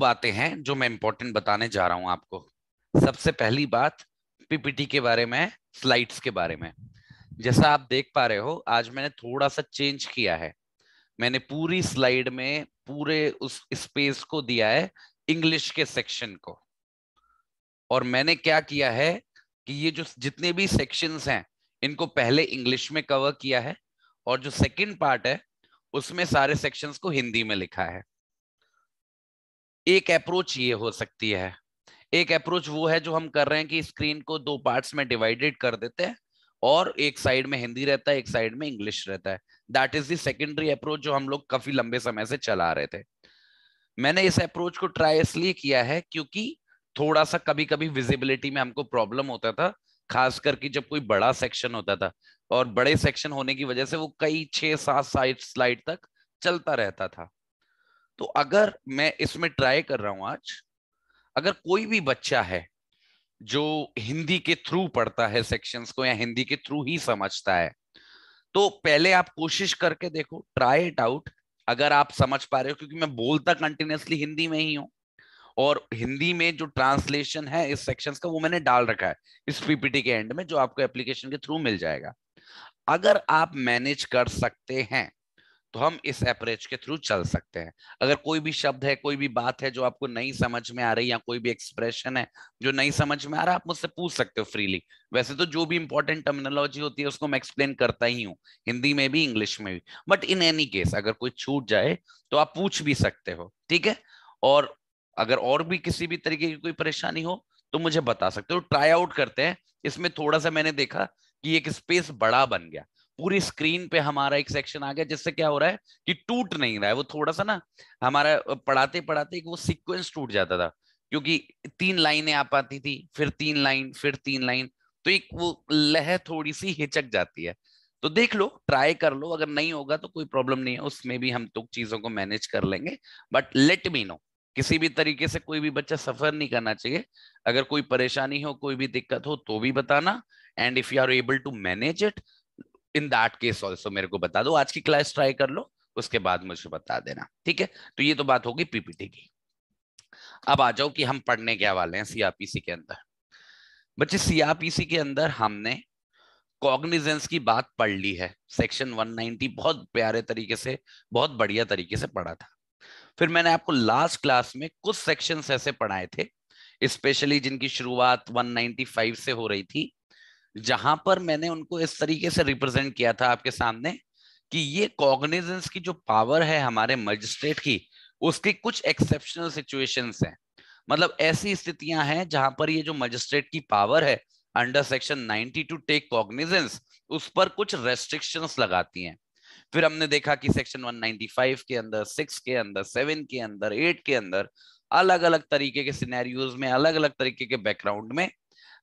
बातें हैं जो मैं इंपॉर्टेंट बताने जा रहा हूं आपको सबसे पहली बात पीपीटी के बारे में स्लाइड्स के बारे में जैसा आप देख पा रहे हो आज मैंने थोड़ा सा चेंज किया है मैंने पूरी स्लाइड में पूरे उस स्पेस को दिया है इंग्लिश के सेक्शन को और मैंने क्या किया है कि ये जो जितने भी सेक्शंस हैं इनको पहले इंग्लिश में कवर किया है और जो सेकंड पार्ट है उसमें सारे सेक्शंस को हिंदी में लिखा है एक अप्रोच ये हो सकती है एक अप्रोच वो है जो हम कर रहे हैं कि स्क्रीन को दो पार्ट्स में डिवाइडेड कर देते हैं और एक साइड में हिंदी रहता है एक साइड में इंग्लिश रहता है दैट इज सेकेंडरी अप्रोच जो हम लोग काफी लंबे समय से चला रहे थे मैंने इस अप्रोच को ट्राई इसलिए किया है क्योंकि थोड़ा सा कभी कभी विजिबिलिटी में हमको प्रॉब्लम होता था खास करके जब कोई बड़ा सेक्शन होता था और बड़े सेक्शन होने की वजह से वो कई छह सात साइड स्लाइड तक चलता रहता था तो अगर मैं इसमें ट्राई कर रहा हूं आज अगर कोई भी बच्चा है जो हिंदी के थ्रू पढ़ता है सेक्शंस को या हिंदी के थ्रू ही समझता है तो पहले आप कोशिश करके देखो ट्राई इट आउट अगर आप समझ पा रहे हो क्योंकि मैं बोलता कंटिन्यूसली हिंदी में ही हूँ और हिंदी में जो ट्रांसलेशन है इस सेक्शंस का वो मैंने डाल रखा है इस पीपीटी के एंड में जो आपको एप्लीकेशन के थ्रू मिल जाएगा अगर आप मैनेज कर सकते हैं तो हम इस अप्रोच के थ्रू चल सकते हैं अगर कोई भी शब्द है कोई भी बात है जो आपको नहीं समझ में आ रही या कोई भी एक्सप्रेशन है जो नहीं समझ में आ रहा आप मुझसे पूछ सकते हो फ्रीली वैसे तो जो भी इंपॉर्टेंट टर्मिनोलॉजी होती है उसको मैं एक्सप्लेन करता ही हूँ हिंदी में भी इंग्लिश में भी बट इन एनी केस अगर कोई छूट जाए तो आप पूछ भी सकते हो ठीक है और अगर और भी किसी भी तरीके की कोई परेशानी हो तो मुझे बता सकते हो ट्राई आउट करते हैं इसमें थोड़ा सा मैंने देखा कि एक स्पेस बड़ा बन गया पूरी स्क्रीन पे हमारा एक सेक्शन आ गया जिससे क्या हो रहा है कि टूट नहीं रहा है वो थोड़ा सा ना हमारा पढ़ाते पढ़ाते वो सिक्वेंस टूट जाता था क्योंकि तीन लाइनें आ पाती थी फिर तीन लाइन फिर तीन लाइन तो एक वो लह थोड़ी सी हिचक जाती है तो देख लो ट्राई कर लो अगर नहीं होगा तो कोई प्रॉब्लम नहीं है उसमें भी हम तो चीजों को मैनेज कर लेंगे बट लेट मी नो किसी भी तरीके से कोई भी बच्चा सफर नहीं करना चाहिए अगर कोई परेशानी हो कोई भी दिक्कत हो तो भी बताना and if you are able to manage it in that case also मेरे को बता दो आज की क्लास ट्राई कर लो उसके बाद मुझे बता देना ठीक है तो ये तो बात होगी पीपीटी की अब आ जाओ कि हम पढ़ने क्या वाले हैं सीआरपीसी के अंदर बच्चे सीआरपीसी के अंदर हमने कॉग्निजेंस की बात पढ़ ली है सेक्शन 190 बहुत प्यारे तरीके से बहुत बढ़िया तरीके से पढ़ा था फिर मैंने आपको लास्ट क्लास में कुछ सेक्शंस ऐसे पढ़ाए थे स्पेशली जिनकी शुरुआत 195 से हो रही थी जहां पर मैंने उनको इस तरीके से रिप्रेजेंट किया था आपके सामने कि ये कॉग्निजेंस की जो पावर है हमारे मजिस्ट्रेट की उसकी कुछ एक्सेप्शनल सिचुएशंस हैं मतलब ऐसी स्थितियां हैं जहां पर ये जो मजिस्ट्रेट की पावर है under section 92 to take cognizance उस पर कुछ रेस्ट्रिक्शंस लगाती हैं फिर हमने देखा कि सेक्शन 195 के अंदर सिक्स के अंदर सेवन के अंदर एट के अंदर अलग अलग तरीके के सिनेरियोज में अलग अलग तरीके के बैकग्राउंड में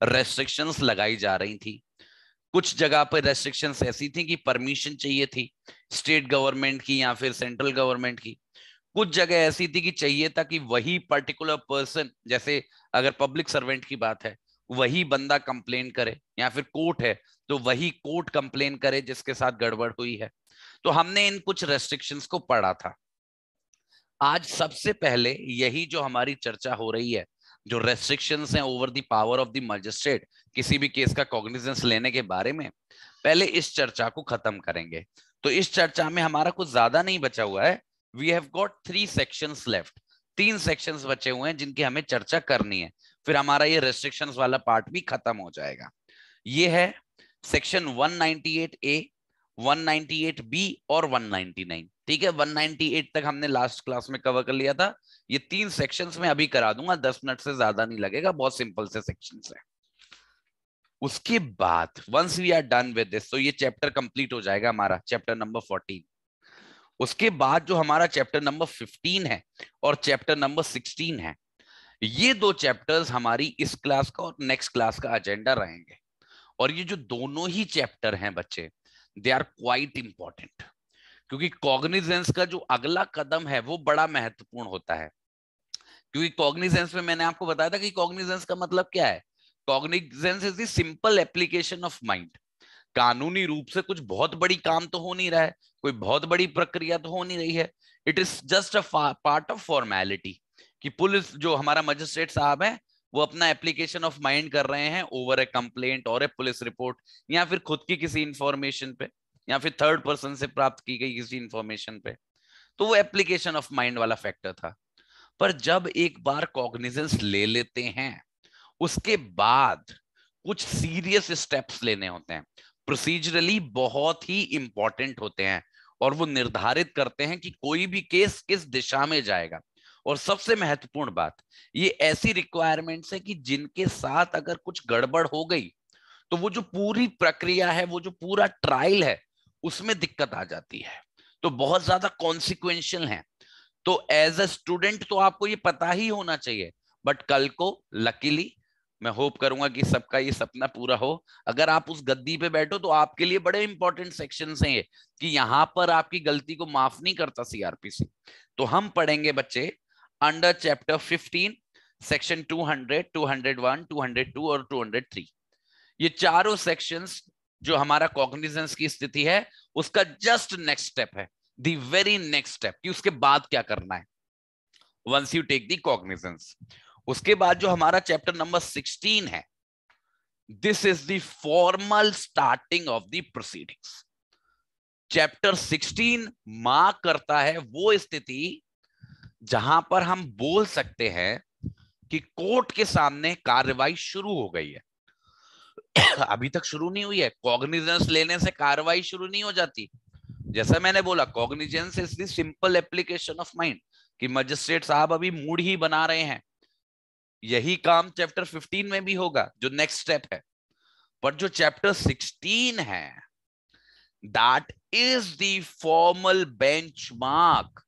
रेस्ट्रिक्शंस लगाई जा रही थी कुछ जगह पर रेस्ट्रिक्शंस ऐसी थी कि परमिशन चाहिए थी स्टेट गवर्नमेंट की या फिर सेंट्रल गवर्नमेंट की कुछ जगह ऐसी थी कि चाहिए था कि वही पर्टिकुलर पर्सन जैसे अगर पब्लिक सर्वेंट की बात है वही बंदा कंप्लेन करे या फिर कोर्ट है तो वही कोर्ट कंप्लेन करे जिसके साथ गड़बड़ हुई है तो हमने इन कुछ रेस्ट्रिक्शंस को पढ़ा था आज सबसे पहले यही जो हमारी चर्चा हो रही है जो रेस्ट्रिक्शन हैं over the power of the magistrate किसी भी केस का कॉग्निजेंस लेने के बारे में पहले इस चर्चा को खत्म करेंगे तो इस चर्चा में हमारा कुछ ज्यादा नहीं बचा हुआ है we have got three section left तीन सेक्शन बचे हुए हैं जिनकी हमें चर्चा करनी है फिर हमारा ये रेस्ट्रिक्शन वाला पार्ट भी खत्म हो जाएगा ये है सेक्शन 198 ए 198 बी और 199 ठीक है 198 तक हमने लास्ट क्लास में कवर कर लिया था ये तीन सेक्शंस में अभी करा दूंगा दस मिनट से ज्यादा नहीं लगेगा बहुत सिंपल से सेक्शन है उसके बाद once we are done with this तो ये चैप्टर कंप्लीट हो जाएगा हमारा चैप्टर नंबर फोर्टीन उसके बाद जो हमारा चैप्टर नंबर फिफ्टीन है और चैप्टर नंबर सिक्सटीन है ये दो चैप्टर्स हमारी इस क्लास का और नेक्स्ट क्लास का एजेंडा रहेंगे और ये जो दोनों ही चैप्टर हैं बच्चे दे आर क्वाइट इंपॉर्टेंट क्योंकि कॉग्निजेंस का जो अगला कदम है वो बड़ा महत्वपूर्ण होता है क्योंकि कॉग्निजेंस में मैंने आपको बताया था कि कॉग्निजेंस का मतलब क्या है cognizance is simple application of mind कानूनी रूप से कुछ बहुत बड़ी काम तो हो नहीं रहा है कोई बहुत बड़ी प्रक्रिया तो हो नहीं रही है it is just a part of formality कि पुलिस जो हमारा मजिस्ट्रेट साहब है वो अपना एप्लीकेशन ऑफ माइंड कर रहे हैं ओवर ए कंप्लेंट और ए पुलिस रिपोर्ट या फिर खुद की किसी इंफॉर्मेशन पे या फिर थर्ड पर्सन से प्राप्त की गई किसी इंफॉर्मेशन पे तो वो एप्लीकेशन ऑफ माइंड वाला फैक्टर था पर जब एक बार कॉग्निजेंस ले लेते हैं उसके बाद कुछ सीरियस स्टेप्स लेने होते हैं प्रोसीजरली बहुत ही इंपॉर्टेंट होते हैं और वो निर्धारित करते हैं कि कोई भी केस किस दिशा में जाएगा और सबसे महत्वपूर्ण बात ये ऐसी रिक्वायरमेंट्स है कि जिनके साथ अगर कुछ गड़बड़ हो गई तो वो जो पूरी प्रक्रिया है वो जो पूरा ट्रायल है उसमें दिक्कत आ जाती है तो बहुत ज्यादा कॉन्सिक्वेंशियल है तो एज अ स्टूडेंट तो आपको ये पता ही होना चाहिए बट कल को लकीली मैं होप करूंगा कि सबका ये सपना पूरा हो अगर आप उस गद्दी पे बैठो तो आपके लिए बड़े इंपॉर्टेंट सेक्शन हैं ये कि यहाँ पर आपकी गलती को माफ नहीं करता सीआरपीसी तो हम पढ़ेंगे बच्चे under chapter 15 सेक्शन 200, 201, 202 और 203 ये चारों सेक्शंस जो हमारा कॉग्निजेंस की स्थिति है उसका जस्ट नेक्स्ट स्टेप है दी वेरी नेक्स्ट स्टेप कि उसके बाद क्या करना है once you take the cognizance उसके बाद जो हमारा चैप्टर नंबर 16 है this is the formal starting of the proceedings chapter 16 mark करता है वो स्थिति जहां पर हम बोल सकते हैं कि कोर्ट के सामने कार्रवाई शुरू हो गई है अभी तक शुरू नहीं हुई है कॉग्निजेंस लेने से कार्रवाई शुरू नहीं हो जाती जैसा मैंने बोला cognizance is the simple application of mind कि मजिस्ट्रेट साहब अभी मूड ही बना रहे हैं यही काम चैप्टर 15 में भी होगा जो नेक्स्ट स्टेप है पर जो चैप्टर 16 है that is the formal benchmark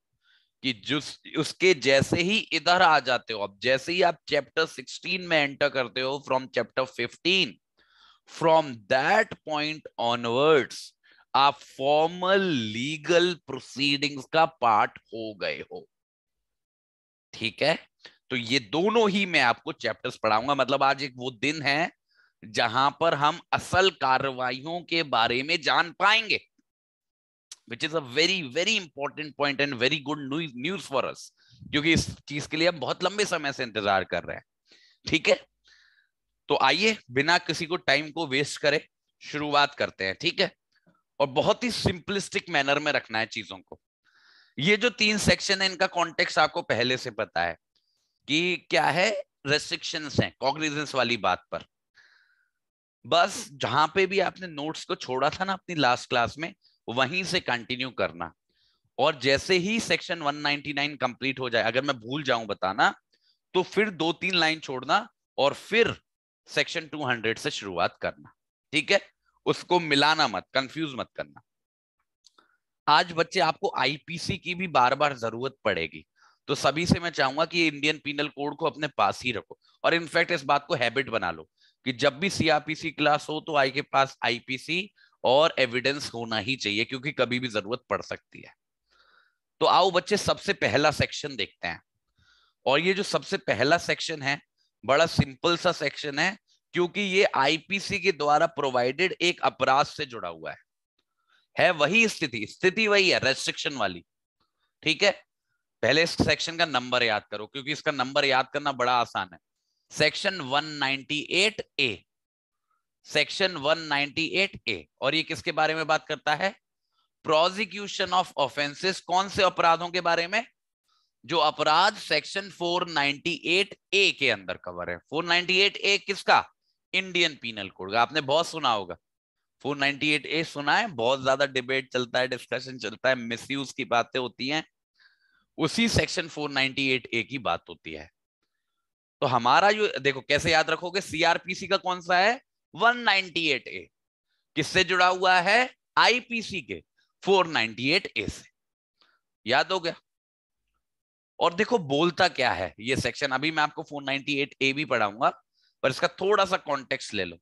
कि जिस उसके जैसे ही इधर आ जाते हो अब जैसे ही आप चैप्टर 16 में एंटर करते हो from chapter 15 from that point onwards आप फॉर्मल लीगल प्रोसीडिंग्स का पार्ट हो गए हो ठीक है तो ये दोनों ही मैं आपको चैप्टर्स पढ़ाऊंगा मतलब आज एक वो दिन है जहां पर हम असल कार्रवाइयों के बारे में जान पाएंगे which is a very very important point and very good news for us क्योंकि इस चीज के लिए हम बहुत लंबे समय से इंतजार कर रहे हैं ठीक है तो आइए बिना किसी को टाइम को वेस्ट करे शुरुआत करते हैं ठीक है और बहुत ही सिंपलिस्टिक मैनर में रखना है चीजों को ये जो तीन सेक्शन है इनका कॉन्टेक्स्ट आपको पहले से पता है कि क्या है रेस्ट्रिक्शन है कॉग्निजेंस वाली बात पर बस जहां पे भी आपने नोट्स को छोड़ा था ना अपनी लास्ट क्लास में वहीं से कंटिन्यू करना और जैसे ही सेक्शन 199 कंप्लीट हो जाए अगर मैं भूल जाऊं बताना तो फिर दो तीन लाइन छोड़ना और फिर सेक्शन 200 से शुरुआत करना ठीक है उसको मिलाना मत कंफ्यूज मत करना आज बच्चे आपको आईपीसी की भी बार बार जरूरत पड़ेगी तो सभी से मैं चाहूंगा कि इंडियन पीनल कोड को अपने पास ही रखो और इनफैक्ट इस बात को हैबिट बना लो कि जब भी सीआरपीसी क्लास हो तो आई के पास आईपीसी और एविडेंस होना ही चाहिए क्योंकि कभी भी जरूरत पड़ सकती है तो आओ बच्चे सबसे पहला सेक्शन देखते हैं और ये जो सबसे पहला सेक्शन है बड़ा सिंपल सा सेक्शन है क्योंकि ये आईपीसी के द्वारा प्रोवाइडेड एक अपराध से जुड़ा हुआ है है वही स्थिति स्थिति वही है रेस्ट्रिक्शन वाली ठीक है पहले इस सेक्शन का नंबर याद करो क्योंकि इसका नंबर याद करना बड़ा आसान है सेक्शन 198 ए सेक्शन 198 ए और ये किसके बारे में बात करता है प्रोजिक्यूशन ऑफ ऑफेंसेस कौन से अपराधों के बारे में जो अपराध सेक्शन 498 ए के अंदर कवर है 498 ए किसका इंडियन पीनल कोड का आपने बहुत सुना होगा 498 ए सुना है बहुत ज्यादा डिबेट चलता है डिस्कशन चलता है मिसयूज की बातें होती हैं उसी सेक्शन 498 ए की बात होती है तो हमारा जो देखो कैसे याद रखोगे सीआरपीसी का कौन सा है वन ए किससे जुड़ा हुआ है आईपीसी के ए से याद हो गया और देखो बोलता क्या है ये सेक्शन अभी मैं आपको ए भी पढ़ाऊंगा पर इसका थोड़ा सा कॉन्टेक्स ले लो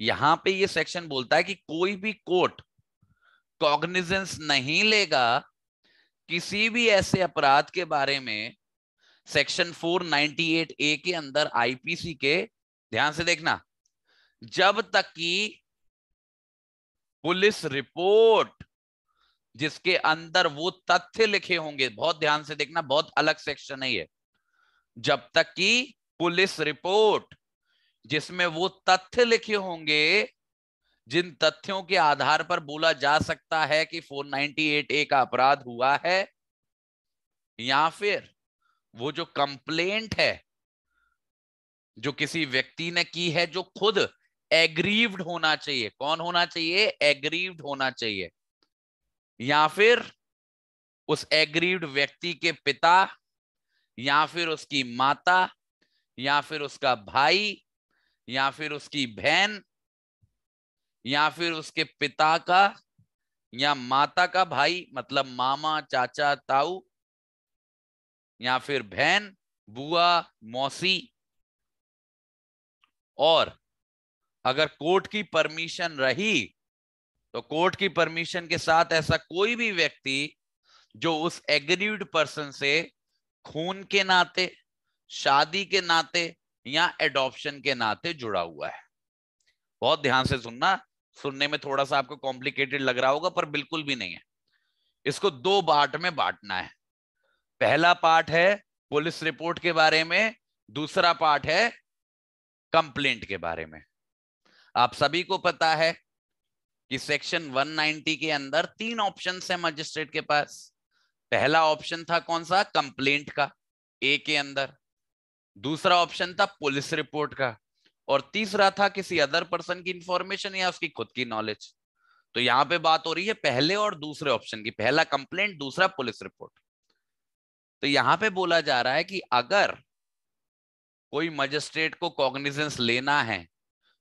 यहां पे ये सेक्शन बोलता है कि कोई भी कोर्ट कॉग्निजेंस नहीं लेगा किसी भी ऐसे अपराध के बारे में सेक्शन 498 ए के अंदर आईपीसी के ध्यान से देखना जब तक कि पुलिस रिपोर्ट जिसके अंदर वो तथ्य लिखे होंगे बहुत ध्यान से देखना बहुत अलग सेक्शन है ये जब तक कि पुलिस रिपोर्ट जिसमें वो तथ्य लिखे होंगे जिन तथ्यों के आधार पर बोला जा सकता है कि 498 ए का अपराध हुआ है या फिर वो जो कंप्लेंट है जो किसी व्यक्ति ने की है जो खुद एग्रीव्ड होना चाहिए कौन होना चाहिए एग्रीव्ड होना चाहिए या फिर उस एग्रीव्ड व्यक्ति के पिता या फिर उसकी माता या फिर उसका भाई या फिर उसकी बहन या फिर उसके पिता का या माता का भाई मतलब मामा चाचा ताऊ या फिर बहन बुआ मौसी और अगर कोर्ट की परमिशन रही तो कोर्ट की परमिशन के साथ ऐसा कोई भी व्यक्ति जो उस एग्रीड पर्सन से खून के नाते शादी के नाते या एडॉप्शन के नाते जुड़ा हुआ है बहुत ध्यान से सुनना सुनने में थोड़ा सा आपको कॉम्प्लिकेटेड लग रहा होगा पर बिल्कुल भी नहीं है इसको दो पार्ट में बांटना है पहला पार्ट है पुलिस रिपोर्ट के बारे में दूसरा पार्ट है कंप्लेंट के बारे में आप सभी को पता है कि सेक्शन 190 के अंदर तीन ऑप्शन है मजिस्ट्रेट के पास पहला ऑप्शन था कौन सा कंप्लेंट का ए के अंदर दूसरा ऑप्शन था पुलिस रिपोर्ट का और तीसरा था किसी अदर पर्सन की इंफॉर्मेशन या उसकी खुद की नॉलेज तो यहां पे बात हो रही है पहले और दूसरे ऑप्शन की पहला कंप्लेंट दूसरा पुलिस रिपोर्ट तो यहां पे बोला जा रहा है कि अगर कोई मजिस्ट्रेट को कॉग्निजेंस लेना है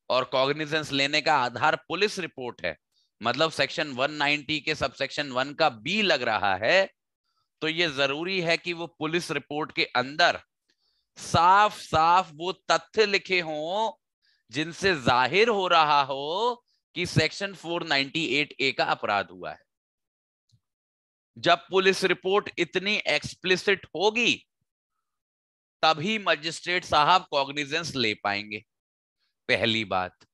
और कॉग्निजेंस लेने का आधार पुलिस रिपोर्ट है मतलब सेक्शन 190 के सेक्शन वन का बी लग रहा है तो ये जरूरी है कि वो पुलिस रिपोर्ट के अंदर साफ साफ वो तथ्य लिखे हों जिनसे जाहिर हो रहा हो कि सेक्शन 498 ए का अपराध हुआ है जब पुलिस रिपोर्ट इतनी एक्सप्लिसिट होगी तभी मजिस्ट्रेट साहब कॉग्निजेंस ले पाएंगे पहली बात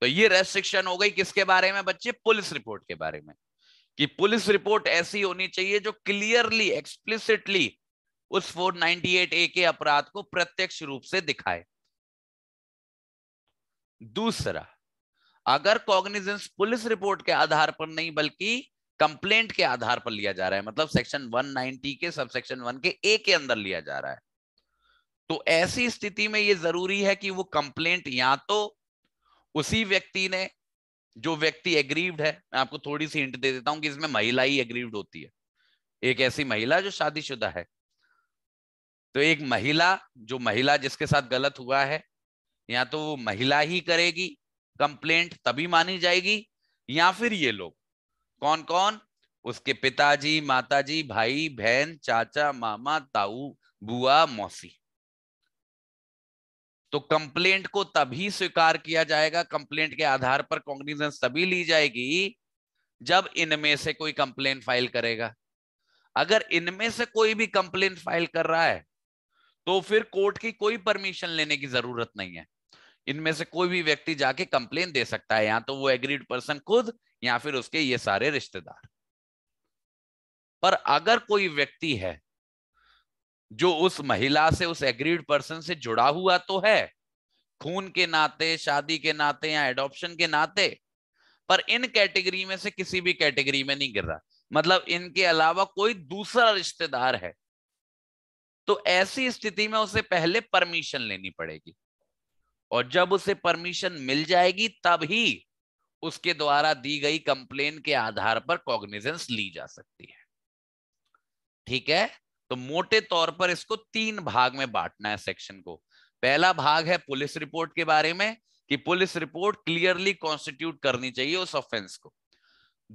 तो ये रेस्ट्रिक्शन हो गई किसके बारे में बच्चे पुलिस रिपोर्ट के बारे में कि पुलिस रिपोर्ट ऐसी होनी चाहिए जो क्लियरली एक्सप्लिसिटली उस 498 ए के अपराध को प्रत्यक्ष रूप से दिखाए दूसरा अगर कॉग्निजेंस पुलिस रिपोर्ट के आधार पर नहीं बल्कि कंप्लेंट के आधार पर लिया जा रहा है मतलब सेक्शन 190 के सबसेक्शन 1 के ए के अंदर लिया जा रहा है तो ऐसी स्थिति में ये जरूरी है कि वो कंप्लेंट या तो उसी व्यक्ति ने जो व्यक्ति एग्रीव्ड है मैं आपको थोड़ी सी हिंट दे देता हूं कि इसमें महिला ही एग्रीव्ड होती है एक ऐसी महिला जो शादीशुदा है तो एक महिला जो महिला जिसके साथ गलत हुआ है या तो वो महिला ही करेगी कंप्लेंट तभी मानी जाएगी या फिर ये लोग कौन कौन उसके पिताजी माताजी भाई बहन चाचा मामा ताऊ बुआ मौसी तो कंप्लेंट को तभी स्वीकार किया जाएगा कंप्लेंट के आधार पर कॉग्निजेंस तभी ली जाएगी जब इनमें से कोई कंप्लेन फाइल करेगा अगर इनमें से कोई भी कंप्लेन फाइल कर रहा है तो फिर कोर्ट की कोई परमिशन लेने की जरूरत नहीं है इनमें से कोई भी व्यक्ति जाके कंप्लेन दे सकता है या तो वो एग्रीड पर्सन खुद या फिर उसके ये सारे रिश्तेदार पर अगर कोई व्यक्ति है जो उस महिला से उस एग्रीड पर्सन से जुड़ा हुआ तो है खून के नाते शादी के नाते या एडॉप्शन के नाते पर इन कैटेगरी में से किसी भी कैटेगरी में नहीं गिर रहा मतलब इनके अलावा कोई दूसरा रिश्तेदार है तो ऐसी स्थिति में उसे पहले परमिशन लेनी पड़ेगी और जब उसे परमिशन मिल जाएगी तब ही उसके द्वारा दी गई कंप्लेन के आधार पर कॉग्निजेंस ली जा सकती है ठीक है तो मोटे तौर पर इसको तीन भाग में बांटना है सेक्शन को पहला भाग है पुलिस रिपोर्ट के बारे में कि पुलिस रिपोर्ट क्लियरली कॉन्स्टिट्यूट करनी चाहिए उस ऑफेंस को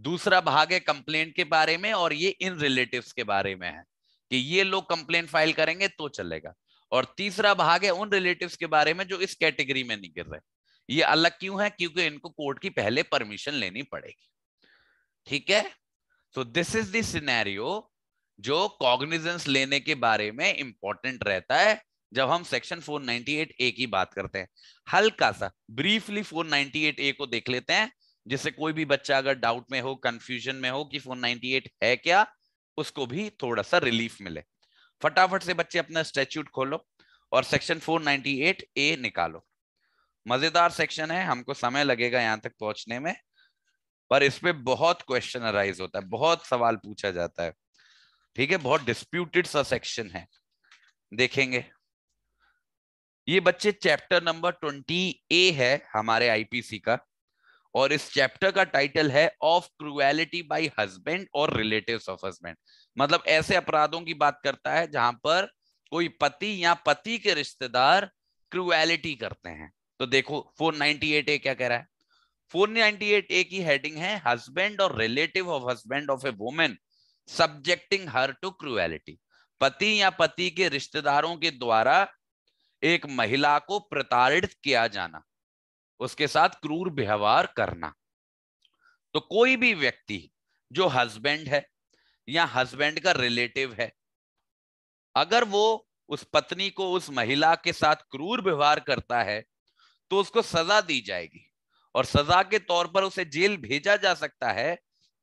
दूसरा भाग है कंप्लेंट के बारे में और ये इन रिलेटिव के बारे में है कि ये लोग कंप्लेन फाइल करेंगे तो चलेगा और तीसरा भाग है उन रिलेटिव्स के बारे में जो इस कैटेगरी में नहीं गिर रहे ये अलग क्यों है क्योंकि इनको कोर्ट की पहले परमिशन लेनी पड़ेगी ठीक है सो दिस इज दिनेरियो जो कॉग्निजेंस लेने के बारे में इंपॉर्टेंट रहता है जब हम सेक्शन 498 ए की बात करते हैं हल्का सा ब्रीफली 498 ए को देख लेते हैं जिससे कोई भी बच्चा अगर डाउट में हो कंफ्यूजन में हो कि 498 है क्या उसको भी थोड़ा सा रिलीफ मिले फटाफट से बच्चे अपना स्टेच्यूट खोलो और सेक्शन 498 ए निकालो मजेदार सेक्शन है हमको समय लगेगा यहाँ तक पहुंचने में पर इस बहुत क्वेश्चन अराइज होता है बहुत सवाल पूछा जाता है ठीक है बहुत डिस्प्यूटेड सा सेक्शन है देखेंगे ये बच्चे चैप्टर नंबर ट्वेंटी ए है हमारे आईपीसी का और इस चैप्टर का टाइटल है ऑफ क्रुएलिटी बाय हस्बैंड और रिलेटिव्स ऑफ हस्बैंड मतलब ऐसे अपराधों की बात करता है जहां पर कोई पति या पति के रिश्तेदार क्रुएलिटी करते हैं तो देखो 498 ए क्या कह रहा है 498 ए की हेडिंग है हस्बैंड और relative of husband of a women subjecting her to cruelty पति या पति के रिश्तेदारों के द्वारा एक महिला को प्रताड़ित किया जाना उसके साथ क्रूर व्यवहार करना तो कोई भी व्यक्ति जो हस्बैंड है या हस्बैंड का रिलेटिव है अगर वो उस पत्नी को उस महिला के साथ क्रूर व्यवहार करता है तो उसको सजा दी जाएगी और सजा के तौर पर उसे जेल भेजा जा सकता है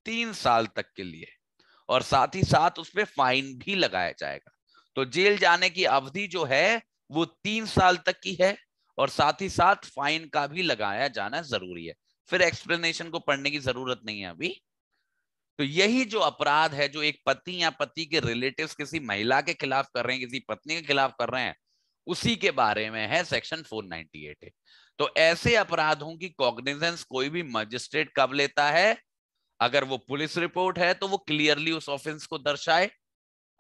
तीन साल तक के लिए और साथ ही साथ उस पर फाइन भी लगाया जाएगा तो जेल जाने की अवधि जो है वो तीन साल तक की है और साथ ही साथ फाइन का भी लगाया जाना जरूरी है फिर एक्सप्लेनेशन को पढ़ने की जरूरत नहीं है अभी तो यही जो अपराध है जो एक पति या पति के रिलेटिव्स किसी महिला के खिलाफ कर रहे हैं किसी पत्नी के खिलाफ कर रहे हैं उसी के बारे में है सेक्शन 498 तो ऐसे अपराधों की कॉग्निजेंस कोई भी मजिस्ट्रेट कब लेता है अगर वो पुलिस रिपोर्ट है तो वो क्लियरली उस ऑफेंस को दर्शाए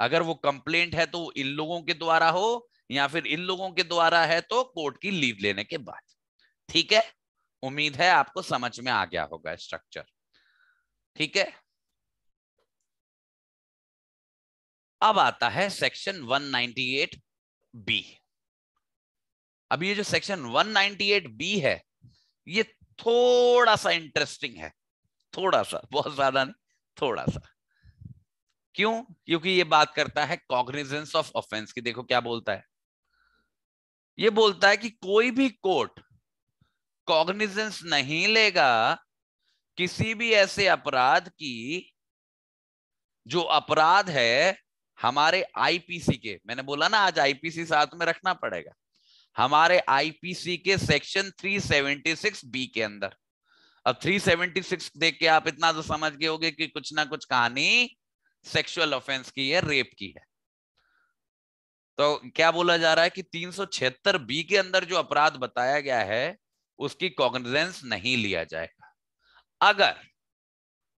अगर वो कंप्लेंट है तो इन लोगों के द्वारा हो या फिर इन लोगों के द्वारा है तो कोर्ट की लीव लेने के बाद ठीक है उम्मीद है आपको समझ में आ गया होगा स्ट्रक्चर ठीक है अब आता है सेक्शन 198 बी अब ये जो सेक्शन 198 बी है ये थोड़ा सा इंटरेस्टिंग है थोड़ा सा बहुत ज्यादा नहीं थोड़ा सा क्यों क्योंकि ये बात करता है कॉग्निजेंस ऑफ ऑफेंस की देखो क्या बोलता है ये बोलता है कि कोई भी कोर्ट कॉग्निजेंस नहीं लेगा किसी भी ऐसे अपराध की जो अपराध है हमारे आईपीसी के मैंने बोला ना आज आईपीसी साथ में रखना पड़ेगा हमारे आईपीसी के सेक्शन 376 बी के अंदर अब 376 देख के आप इतना तो समझ गए होगे कि कुछ ना कुछ कहानी सेक्सुअल ऑफेंस की है रेप की है तो क्या बोला जा रहा है कि तीन बी के अंदर जो अपराध बताया गया है उसकी कॉग्निजेंस नहीं लिया जाएगा अगर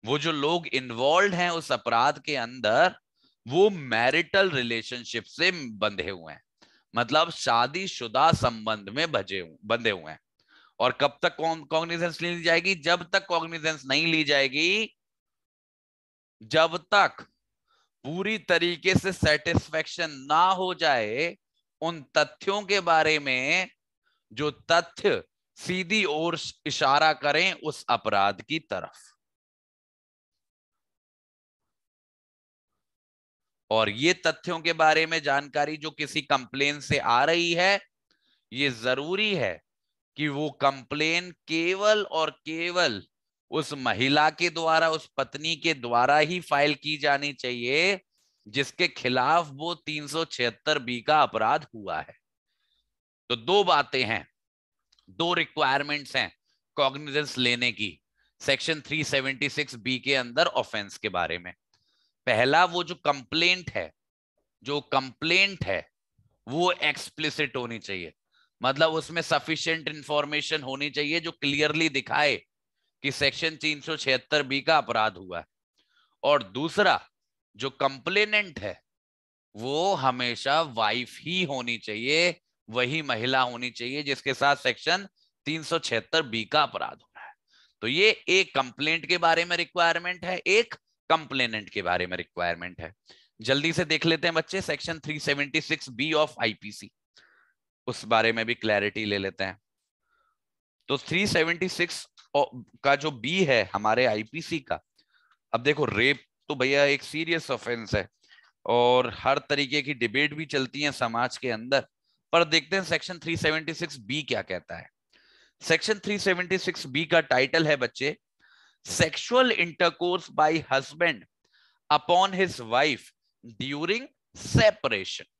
वो जो लोग इन्वॉल्व हैं उस अपराध के अंदर वो मैरिटल रिलेशनशिप से बंधे हुए हैं मतलब शादीशुदा संबंध में बजे बंधे हुए हैं और कब तक कॉग्निजेंस ली जाएगी जब तक कॉग्निजेंस नहीं ली जाएगी जब तक पूरी तरीके से सेटिस्फेक्शन ना हो जाए उन तथ्यों के बारे में जो तथ्य सीधी ओर इशारा करें उस अपराध की तरफ और ये तथ्यों के बारे में जानकारी जो किसी कंप्लेन से आ रही है ये जरूरी है कि वो कंप्लेन केवल और केवल उस महिला के द्वारा उस पत्नी के द्वारा ही फाइल की जानी चाहिए जिसके खिलाफ वो तीन बी का अपराध हुआ है तो दो बातें हैं दो रिक्वायरमेंट्स हैं कॉग्निजेंस लेने की सेक्शन 376 बी के अंदर ऑफेंस के बारे में पहला वो जो कंप्लेंट है जो कंप्लेंट है वो एक्सप्लिसिट होनी चाहिए मतलब उसमें सफिशियंट इंफॉर्मेशन होनी चाहिए जो क्लियरली दिखाए कि सेक्शन तीन बी का अपराध हुआ है और दूसरा जो कंप्लेनेंट है वो हमेशा वाइफ ही होनी चाहिए वही महिला होनी चाहिए जिसके साथ सेक्शन तीन बी का अपराध हो रहा है तो ये एक कंप्लेंट के बारे में रिक्वायरमेंट है एक कंप्लेनेंट के बारे में रिक्वायरमेंट है जल्दी से देख लेते हैं बच्चे सेक्शन 376 बी ऑफ आईपीसी उस बारे में भी क्लैरिटी ले लेते हैं तो 376 का जो बी है हमारे आईपीसी का अब देखो रेप तो भैया एक सीरियस ऑफेंस है और हर तरीके की डिबेट भी चलती है समाज के अंदर पर देखते हैं सेक्शन 376 बी क्या कहता है सेक्शन 376 बी का टाइटल है बच्चे sexual intercourse by husband upon his wife during separation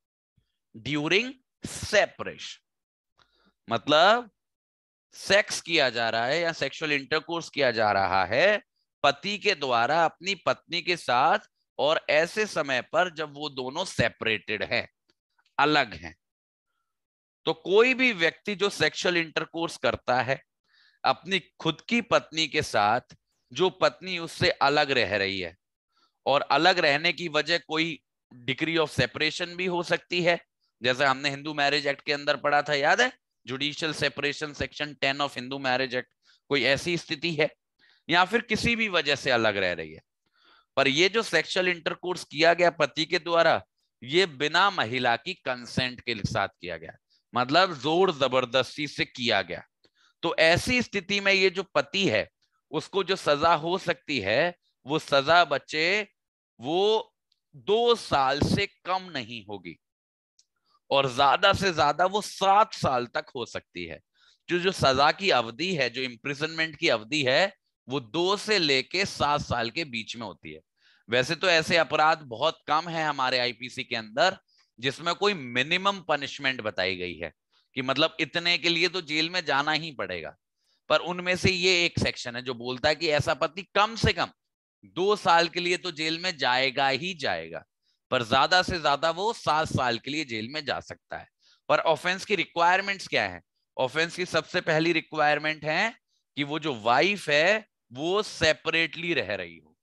during separation मतलब सेक्स किया जा रहा है या सेक्सुअल इंटरकोर्स किया जा रहा है पति के द्वारा अपनी पत्नी के साथ और ऐसे समय पर जब वो दोनों सेपरेटेड हैं अलग हैं तो कोई भी व्यक्ति जो सेक्सुअल इंटरकोर्स करता है अपनी खुद की पत्नी के साथ जो पत्नी उससे अलग रह रही है और अलग रहने की वजह कोई डिग्री ऑफ सेपरेशन भी हो सकती है जैसे हमने हिंदू मैरिज एक्ट के अंदर पढ़ा था याद है judicial separation section ten of Hindu marriage act कोई ऐसी स्थिति है या फिर किसी भी वजह से अलग रह रही है पर ये जो सेक्सुअल इंटरकोर्स किया गया पति के द्वारा ये बिना महिला की कंसेंट के साथ किया गया मतलब जोर जबरदस्ती से किया गया तो ऐसी स्थिति में ये जो पति है उसको जो सजा हो सकती है वो सजा बच्चे वो दो साल से कम नहीं होगी और ज्यादा से ज्यादा वो सात साल तक हो सकती है जो जो सजा की अवधि है जो इम्प्रिजनमेंट की अवधि है वो दो से लेके सात साल के बीच में होती है वैसे तो ऐसे अपराध बहुत कम है हमारे आईपीसी के अंदर जिसमें कोई मिनिमम पनिशमेंट बताई गई है कि मतलब इतने के लिए तो जेल में जाना ही पड़ेगा पर उनमें से ये एक सेक्शन है जो बोलता है कि ऐसा पति कम से कम दो साल के लिए तो जेल में जाएगा ही जाएगा पर ज्यादा से ज्यादा वो सात साल के लिए जेल में जा सकता है पर ऑफेंस की रिक्वायरमेंट्स क्या है ऑफेंस की सबसे पहली रिक्वायरमेंट है कि वो जो वाइफ है वो सेपरेटली रह रही हो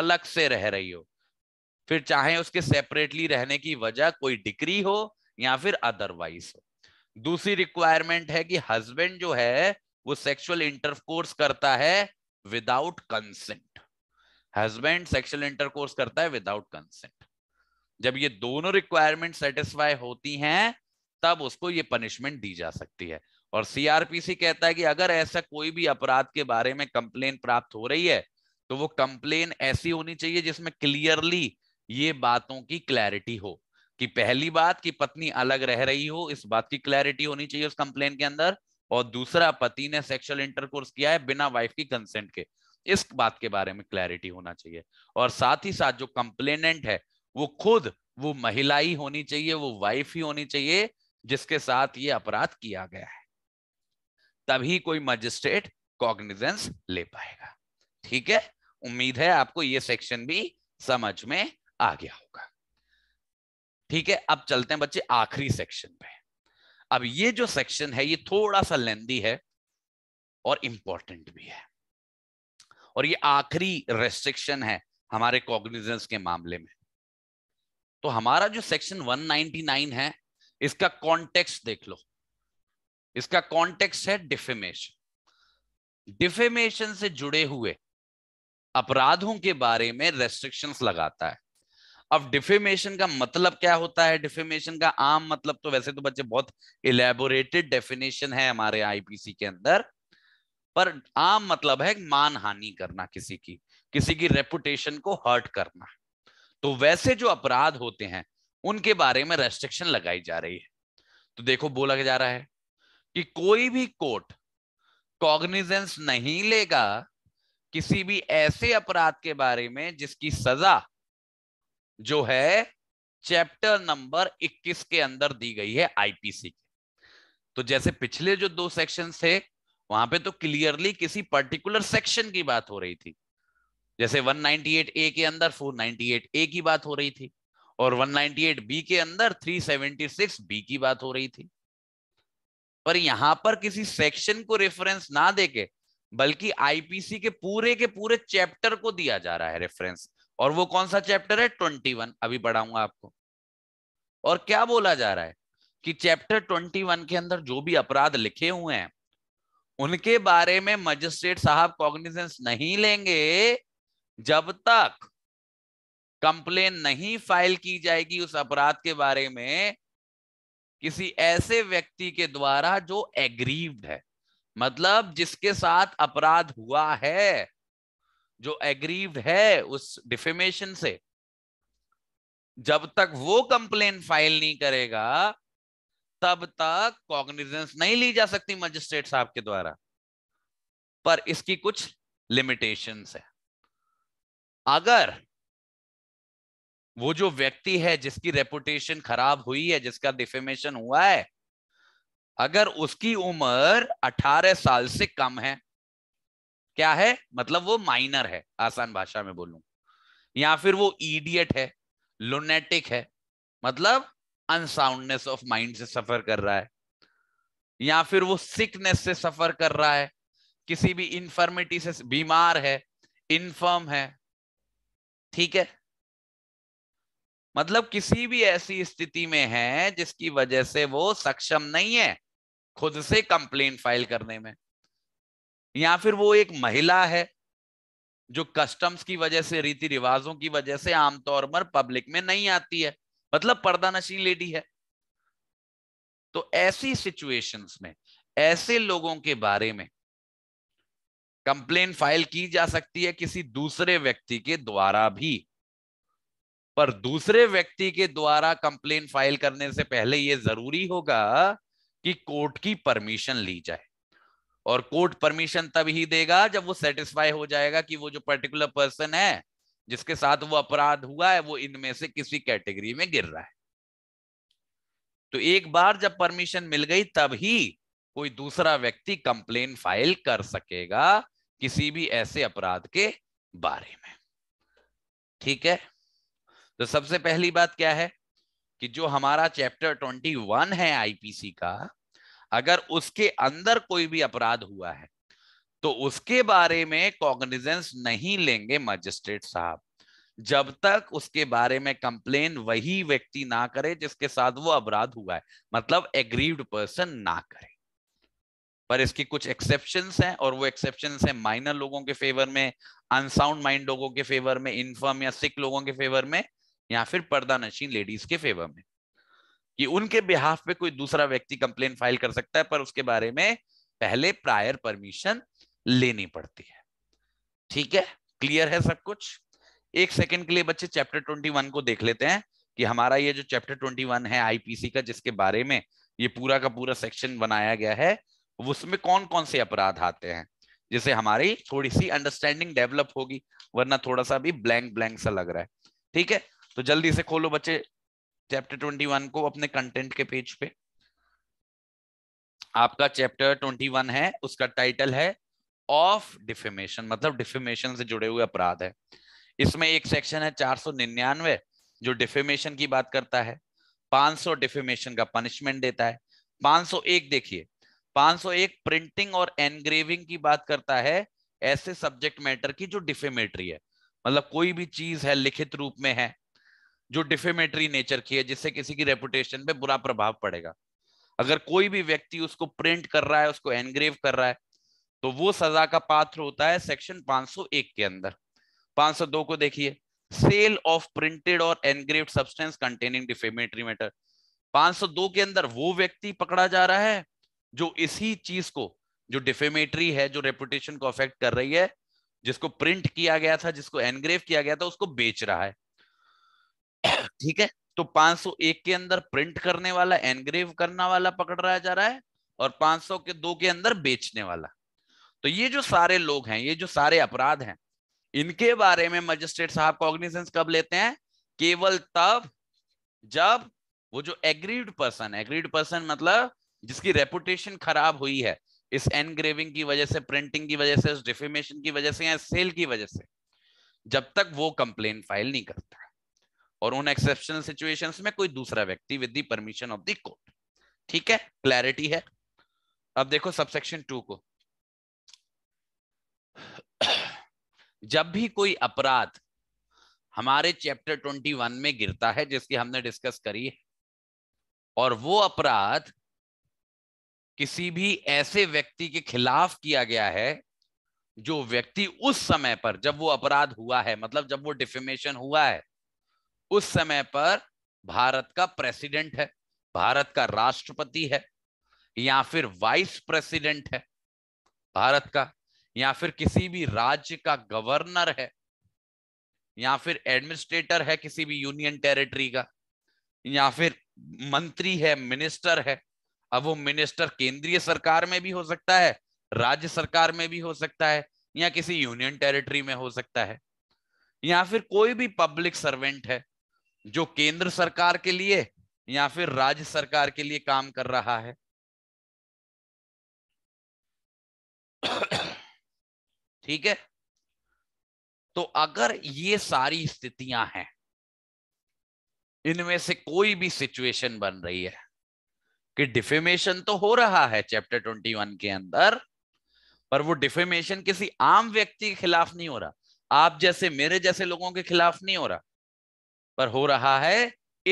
अलग से रह रही हो फिर चाहे उसके सेपरेटली रहने की वजह कोई डिग्री हो या फिर अदरवाइज हो दूसरी रिक्वायरमेंट है कि हस्बैंड जो है वो सेक्सुअल इंटरकोर्स करता है without consent husband sexual intercourse करता है विदाउट कंसेंट जब ये दोनों रिक्वायरमेंट सेटिस्फाई होती हैं तब उसको ये पनिशमेंट दी जा सकती है और सीआरपीसी कहता है कि अगर ऐसा कोई भी अपराध के बारे में कंप्लेन प्राप्त हो रही है तो वो कंप्लेन ऐसी होनी चाहिए जिसमें क्लियरली ये बातों की क्लैरिटी हो कि पहली बात कि पत्नी अलग रह रही हो इस बात की क्लैरिटी होनी चाहिए उस कंप्लेन के अंदर और दूसरा पति ने सेक्सुअल इंटरकोर्स किया है बिना वाइफ की कंसेंट के इस बात के बारे में क्लैरिटी होना चाहिए और साथ ही साथ जो कंप्लेनेंट है वो खुद वो महिला ही होनी चाहिए वो वाइफ ही होनी चाहिए जिसके साथ ये अपराध किया गया है तभी कोई मजिस्ट्रेट कॉग्निजेंस ले पाएगा ठीक है उम्मीद है आपको ये सेक्शन भी समझ में आ गया होगा ठीक है अब चलते हैं बच्चे आखिरी सेक्शन पे अब ये जो सेक्शन है ये थोड़ा सा लेंदी है और इंपॉर्टेंट भी है और ये आखिरी रेस्ट्रिक्शन है हमारे कॉग्निजेंस के मामले में तो हमारा जो सेक्शन 199 है इसका कॉन्टेक्स्ट देख लो इसका कॉन्टेक्स्ट है डिफेमेशन डिफेमेशन से जुड़े हुए अपराधों के बारे में रेस्ट्रिक्शंस लगाता है अब डिफेमेशन का मतलब क्या होता है डिफेमेशन का आम मतलब तो वैसे तो बच्चे बहुत इलेबोरेटेड डेफिनेशन है हमारे आईपीसी के अंदर पर आम मतलब है मान हानि करना किसी की किसी की रेपुटेशन को हर्ट करना है तो वैसे जो अपराध होते हैं उनके बारे में रेस्ट्रिक्शन लगाई जा रही है तो देखो बोला जा रहा है कि कोई भी कोर्ट कॉग्निजेंस नहीं लेगा किसी भी ऐसे अपराध के बारे में जिसकी सजा जो है चैप्टर नंबर 21 के अंदर दी गई है आईपीसी की तो जैसे पिछले जो दो सेक्शन थे वहां पे तो क्लियरली किसी पर्टिकुलर सेक्शन की बात हो रही थी जैसे 198 ए के अंदर 498 ए की बात हो रही थी और 198 बी के अंदर 376 बी की बात हो रही थी पर यहां पर किसी सेक्शन को रेफरेंस ना देके बल्कि आईपीसी के पूरे के पूरे चैप्टर को दिया जा रहा है रेफरेंस और वो कौन सा चैप्टर है 21 अभी पढ़ाऊंगा आपको और क्या बोला जा रहा है कि चैप्टर 21 के अंदर जो भी अपराध लिखे हुए हैं उनके बारे में मजिस्ट्रेट साहब कॉग्निजेंस नहीं लेंगे जब तक कंप्लेन नहीं फाइल की जाएगी उस अपराध के बारे में किसी ऐसे व्यक्ति के द्वारा जो एग्रीव्ड है मतलब जिसके साथ अपराध हुआ है जो एग्रीव्ड है उस डिफेमेशन से जब तक वो कंप्लेन फाइल नहीं करेगा तब तक कॉग्निजेंस नहीं ली जा सकती मजिस्ट्रेट साहब के द्वारा पर इसकी कुछ लिमिटेशंस है अगर वो जो व्यक्ति है जिसकी रेपुटेशन खराब हुई है जिसका डिफेमेशन हुआ है अगर उसकी उम्र 18 साल से कम है क्या है मतलब वो माइनर है आसान भाषा में बोलू या फिर वो ईडियट है लोनेटिक है मतलब अनसाउंडनेस ऑफ माइंड से सफर कर रहा है या फिर वो सिकनेस से सफर कर रहा है किसी भी इंफर्मिटी से बीमार है इनफर्म है ठीक है मतलब किसी भी ऐसी स्थिति में है जिसकी वजह से वो सक्षम नहीं है खुद से कंप्लेन फाइल करने में या फिर वो एक महिला है जो कस्टम्स की वजह से रीति रिवाजों की वजह से आमतौर पर पब्लिक में नहीं आती है मतलब पर्दा नशीन लेडी है तो ऐसी सिचुएशंस में ऐसे लोगों के बारे में कंप्लेन फाइल की जा सकती है किसी दूसरे व्यक्ति के द्वारा भी पर दूसरे व्यक्ति के द्वारा कंप्लेन फाइल करने से पहले यह जरूरी होगा कि कोर्ट की परमिशन ली जाए और कोर्ट परमिशन तब ही देगा जब वो सेटिस्फाई हो जाएगा कि वो जो पर्टिकुलर पर्सन है जिसके साथ वो अपराध हुआ है वो इनमें से किसी कैटेगरी में गिर रहा है तो एक बार जब परमिशन मिल गई तब ही कोई दूसरा व्यक्ति कंप्लेन फाइल कर सकेगा किसी भी ऐसे अपराध के बारे में ठीक है तो सबसे पहली बात क्या है कि जो हमारा चैप्टर 21 है आईपीसी का अगर उसके अंदर कोई भी अपराध हुआ है तो उसके बारे में कॉग्निजेंस नहीं लेंगे मजिस्ट्रेट साहब जब तक उसके बारे में कंप्लेन वही व्यक्ति ना करे जिसके साथ वो अपराध हुआ है मतलब एग्रीव्ड पर्सन ना करे पर इसकी कुछ एक्सेप्शन हैं और वो एक्सेप्शन है माइनर लोगों के फेवर में अनसाउंड माइंड लोगों के फेवर में इनफर्म या सिख लोगों के फेवर में या फिर पर्दा नशीन लेडीज के फेवर में कि उनके बिहाफ पे कोई दूसरा व्यक्ति कंप्लेन फाइल कर सकता है पर उसके बारे में पहले प्रायर परमिशन लेनी पड़ती है ठीक है क्लियर है सब कुछ एक सेकंड के लिए बच्चे चैप्टर 21 को देख लेते हैं कि हमारा ये जो चैप्टर 21 है आईपीसी का जिसके बारे में ये पूरा का पूरा सेक्शन बनाया गया है उसमें कौन कौन से अपराध आते हैं जिसे हमारी थोड़ी सी अंडरस्टैंडिंग डेवलप होगी वरना थोड़ा सा भी ब्लैंक ब्लैंक सा लग रहा है ठीक है तो जल्दी से खोलो बच्चे चैप्टर ट्वेंटी वन को अपने कंटेंट के पेज पे आपका चैप्टर ट्वेंटी वन है उसका टाइटल है ऑफ डिफेमेशन मतलब डिफेमेशन से जुड़े हुए अपराध है इसमें एक सेक्शन है चार सौ निन्यानवे जो डिफेमेशन की बात करता है पांच डिफेमेशन का पनिशमेंट देता है पांच देखिए 501 प्रिंटिंग और एनग्रेविंग की बात करता है ऐसे सब्जेक्ट मैटर की जो डिफेमेटरी है मतलब कोई भी चीज है लिखित रूप में है जो डिफेमेटरी नेचर की है जिससे किसी की रेपुटेशन पे बुरा प्रभाव पड़ेगा अगर कोई भी व्यक्ति उसको प्रिंट कर रहा है उसको एनग्रेव कर रहा है तो वो सजा का पात्र होता है सेक्शन 501 के अंदर 502 को देखिए सेल ऑफ प्रिंटेड और engrave substance containing defamatory matter 502 के अंदर वो व्यक्ति पकड़ा जा रहा है जो इसी चीज को जो डिफेमेटरी है जो रेपुटेशन को अफेक्ट कर रही है जिसको प्रिंट किया गया था जिसको एनग्रेव किया गया था उसको बेच रहा है ठीक है तो 501 के अंदर प्रिंट करने वाला एनग्रेव करना वाला पकड़ा जा रहा है और 500 के दो के अंदर बेचने वाला तो ये जो सारे लोग हैं ये जो सारे अपराध हैं इनके बारे में मजिस्ट्रेट साहब कॉग्निजेंस कब लेते हैं केवल तब जब वो जो एग्रीड पर्सन एग्रीड पर्सन मतलब जिसकी रेपुटेशन खराब हुई है इस एनग्रेविंग की वजह से प्रिंटिंग की वजह से उस डिफेमेशन की वजह से या सेल की वजह से जब तक वो कंप्लेन फाइल नहीं करता और उन एक्सेप्शनल सिचुएशंस में कोई दूसरा व्यक्ति with the permission of the court ठीक है क्लैरिटी है अब देखो सबसेक्शन टू को जब भी कोई अपराध हमारे चैप्टर ट्वेंटी वन में गिरता है जिसकी हमने डिस्कस करी है और वो अपराध किसी भी ऐसे व्यक्ति के खिलाफ किया गया है जो व्यक्ति उस समय पर जब वो अपराध हुआ है मतलब जब वो डिफेमेशन हुआ है उस समय पर भारत का प्रेसिडेंट है भारत का राष्ट्रपति है या फिर वाइस प्रेसिडेंट है भारत का या फिर किसी भी राज्य का गवर्नर है या फिर एडमिनिस्ट्रेटर है किसी भी यूनियन टेरिटरी का या फिर मंत्री है मिनिस्टर है अब वो मिनिस्टर केंद्रीय सरकार में भी हो सकता है राज्य सरकार में भी हो सकता है या किसी यूनियन टेरिटरी में हो सकता है या फिर कोई भी पब्लिक सर्वेंट है जो केंद्र सरकार के लिए या फिर राज्य सरकार के लिए काम कर रहा है ठीक है तो अगर ये सारी स्थितियां हैं इनमें से कोई भी सिचुएशन बन रही है कि डिफेमेशन तो हो रहा है चैप्टर ट्वेंटी वन के अंदर पर वो डिफेमेशन किसी आम व्यक्ति के खिलाफ नहीं हो रहा आप जैसे मेरे जैसे लोगों के खिलाफ नहीं हो रहा पर हो रहा है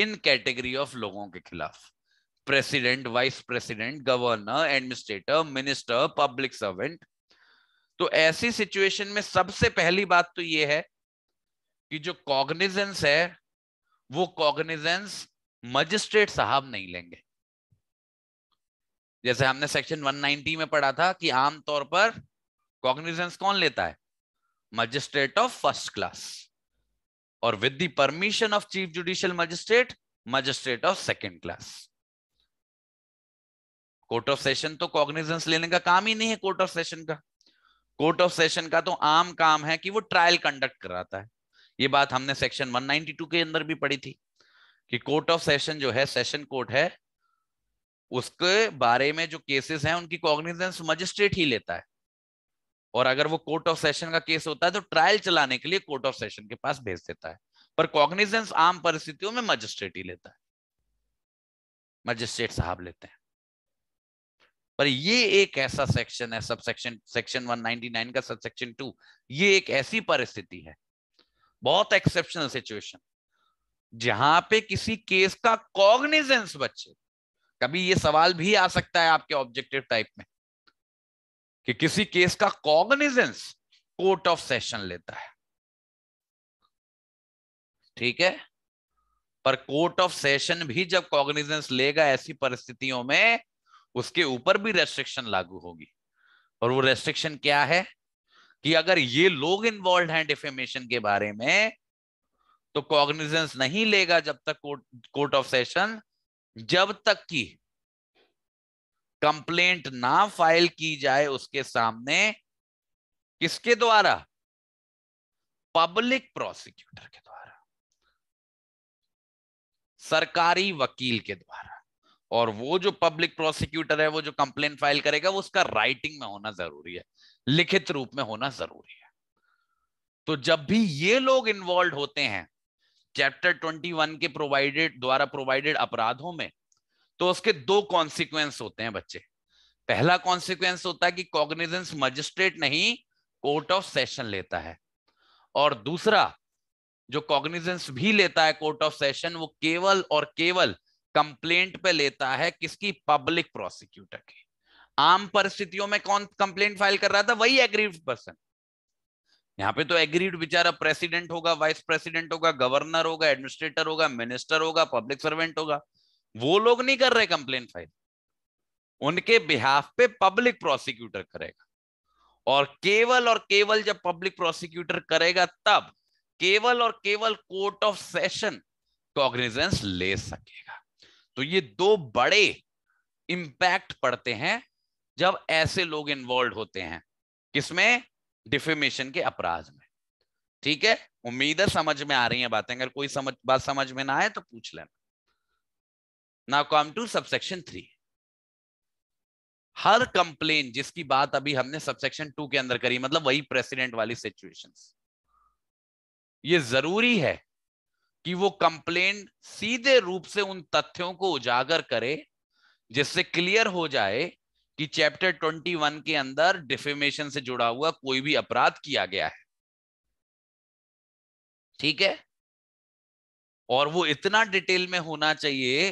इन कैटेगरी ऑफ लोगों के खिलाफ president vice president governor administrator minister public servant तो ऐसी सिचुएशन में सबसे पहली बात तो ये है कि जो कॉग्निजेंस है वो कॉग्निजेंस मजिस्ट्रेट साहब नहीं लेंगे जैसे हमने सेक्शन 190 में पढ़ा था कि आमतौर पर कॉग्निजेंस कौन लेता है मजिस्ट्रेट ऑफ फर्स्ट क्लास और with the permission of chief judicial magistrate magistrate of second class court of session तो कॉग्निजेंस लेने का काम ही नहीं है कोर्ट ऑफ सेशन का कोर्ट ऑफ सेशन का तो आम काम है कि वो ट्रायल कंडक्ट कराता है ये बात हमने सेक्शन 192 के अंदर भी पढ़ी थी कि कोर्ट ऑफ सेशन जो है सेशन कोर्ट है उसके बारे में जो केसेस हैं उनकी कॉग्निजेंस मजिस्ट्रेट ही लेता है और अगर वो कोर्ट ऑफ सेशन का केस होता है तो ट्रायल चलाने के लिए कोर्ट ऑफ सेशन के पास भेज देता है पर कॉग्निजेंस आम परिस्थितियों में मजिस्ट्रेट ही लेता है मजिस्ट्रेट साहब लेते हैं पर ये एक ऐसा सेक्शन है सब सेक्शन सेक्शन 199 का सब सेक्शन टू ये एक ऐसी परिस्थिति है बहुत एक्सेप्शनल सिचुएशन जहां पे किसी केस का कॉग्निजेंस बच्चे कभी ये सवाल भी आ सकता है आपके ऑब्जेक्टिव टाइप में कि किसी केस का कॉग्निजेंस कोर्ट ऑफ सेशन लेता है ठीक है पर कोर्ट ऑफ सेशन भी जब कॉग्निजेंस लेगा ऐसी परिस्थितियों में उसके ऊपर भी रेस्ट्रिक्शन लागू होगी और वो रेस्ट्रिक्शन क्या है कि अगर ये लोग इन्वॉल्व हैं डिफेमेशन के बारे में तो कॉग्निजेंस नहीं लेगा जब तक कोर्ट कोर्ट ऑफ सेशन जब तक कि कंप्लेंट ना फाइल की जाए उसके सामने किसके द्वारा पब्लिक प्रोसिक्यूटर के द्वारा सरकारी वकील के द्वारा और वो जो पब्लिक प्रोसिक्यूटर है वो जो कंप्लेन फाइल करेगा वो उसका राइटिंग में होना जरूरी है लिखित रूप में होना जरूरी है तो जब भी ये लोग इन्वॉल्व होते हैं चैप्टर 21 के प्रोवाइडेड द्वारा प्रोवाइडेड अपराधों में तो उसके दो कॉन्सिक्वेंस होते हैं बच्चे पहला कॉन्सिक्वेंस होता है कि कॉग्निजेंस मजिस्ट्रेट नहीं कोर्ट ऑफ सेशन लेता है और दूसरा जो कॉग्निजेंस भी लेता है कोर्ट ऑफ सेशन वो केवल और केवल कंप्लेंट पे लेता है किसकी पब्लिक प्रोसिक्यूटर की आम परिस्थितियों में कौन कंप्लेंट फाइल कर रहा था वही एग्रीव पर्सन यहाँ पे तो एग्रीड बेचारा प्रेसिडेंट होगा वाइस प्रेसिडेंट होगा गवर्नर होगा एडमिनिस्ट्रेटर होगा मिनिस्टर होगा पब्लिक सर्वेंट होगा वो लोग नहीं कर रहे कंप्लेन फाइल उनके बिहाफ पे पब्लिक प्रोसिक्यूटर करेगा और केवल और केवल जब पब्लिक प्रोसिक्यूटर करेगा तब केवल और केवल कोर्ट ऑफ सेशन कॉग्निजेंस ले सकेगा तो ये दो बड़े इम्पैक्ट पड़ते हैं जब ऐसे लोग इन्वॉल्व होते हैं किसमें डिफेमेशन के अपराध में ठीक है उम्मीद है समझ में आ रही है बातें अगर कोई समझ बात समझ में ना आए तो पूछ लेना now come to subsection three हर कंप्लेन जिसकी बात अभी हमने सबसेक्शन टू के अंदर करी मतलब वही प्रेसिडेंट वाली सिचुएशन ये जरूरी है कि वो कंप्लेन सीधे रूप से उन तथ्यों को उजागर करे जिससे क्लियर हो जाए कि चैप्टर 21 के अंदर डिफेमेशन से जुड़ा हुआ कोई भी अपराध किया गया है ठीक है और वो इतना डिटेल में होना चाहिए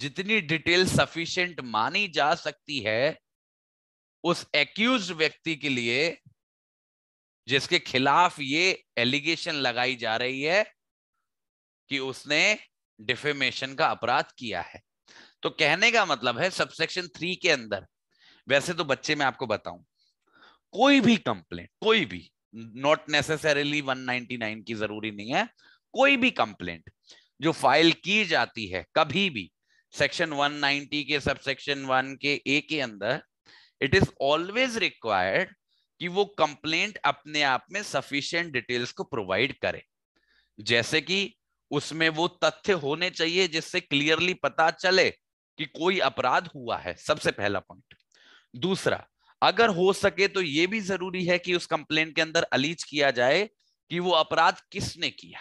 जितनी डिटेल सफिशिएंट मानी जा सकती है उस एक्यूज व्यक्ति के लिए जिसके खिलाफ ये एलिगेशन लगाई जा रही है कि उसने डिफेमेशन का अपराध किया है तो कहने का मतलब है सबसेक्शन थ्री के अंदर वैसे तो बच्चे मैं आपको बताऊं कोई भी कंप्लेन कोई भी नॉट नेसेसरीली 199 की जरूरी नहीं है कोई भी कंप्लेंट जो फाइल की जाती है कभी भी सेक्शन 190 के सबसेक्शन वन के ए के अंदर इट इज ऑलवेज रिक्वायर्ड कि वो कंप्लेंट अपने आप में सफिशिएंट डिटेल्स को प्रोवाइड करे जैसे कि उसमें वो तथ्य होने चाहिए जिससे क्लियरली पता चले कि कोई अपराध हुआ है सबसे अच्छा। पहला पॉइंट दूसरा अगर हो सके तो यह भी जरूरी है कि उस कंप्लेन के अंदर अलीज किया जाए कि वो अपराध किसने किया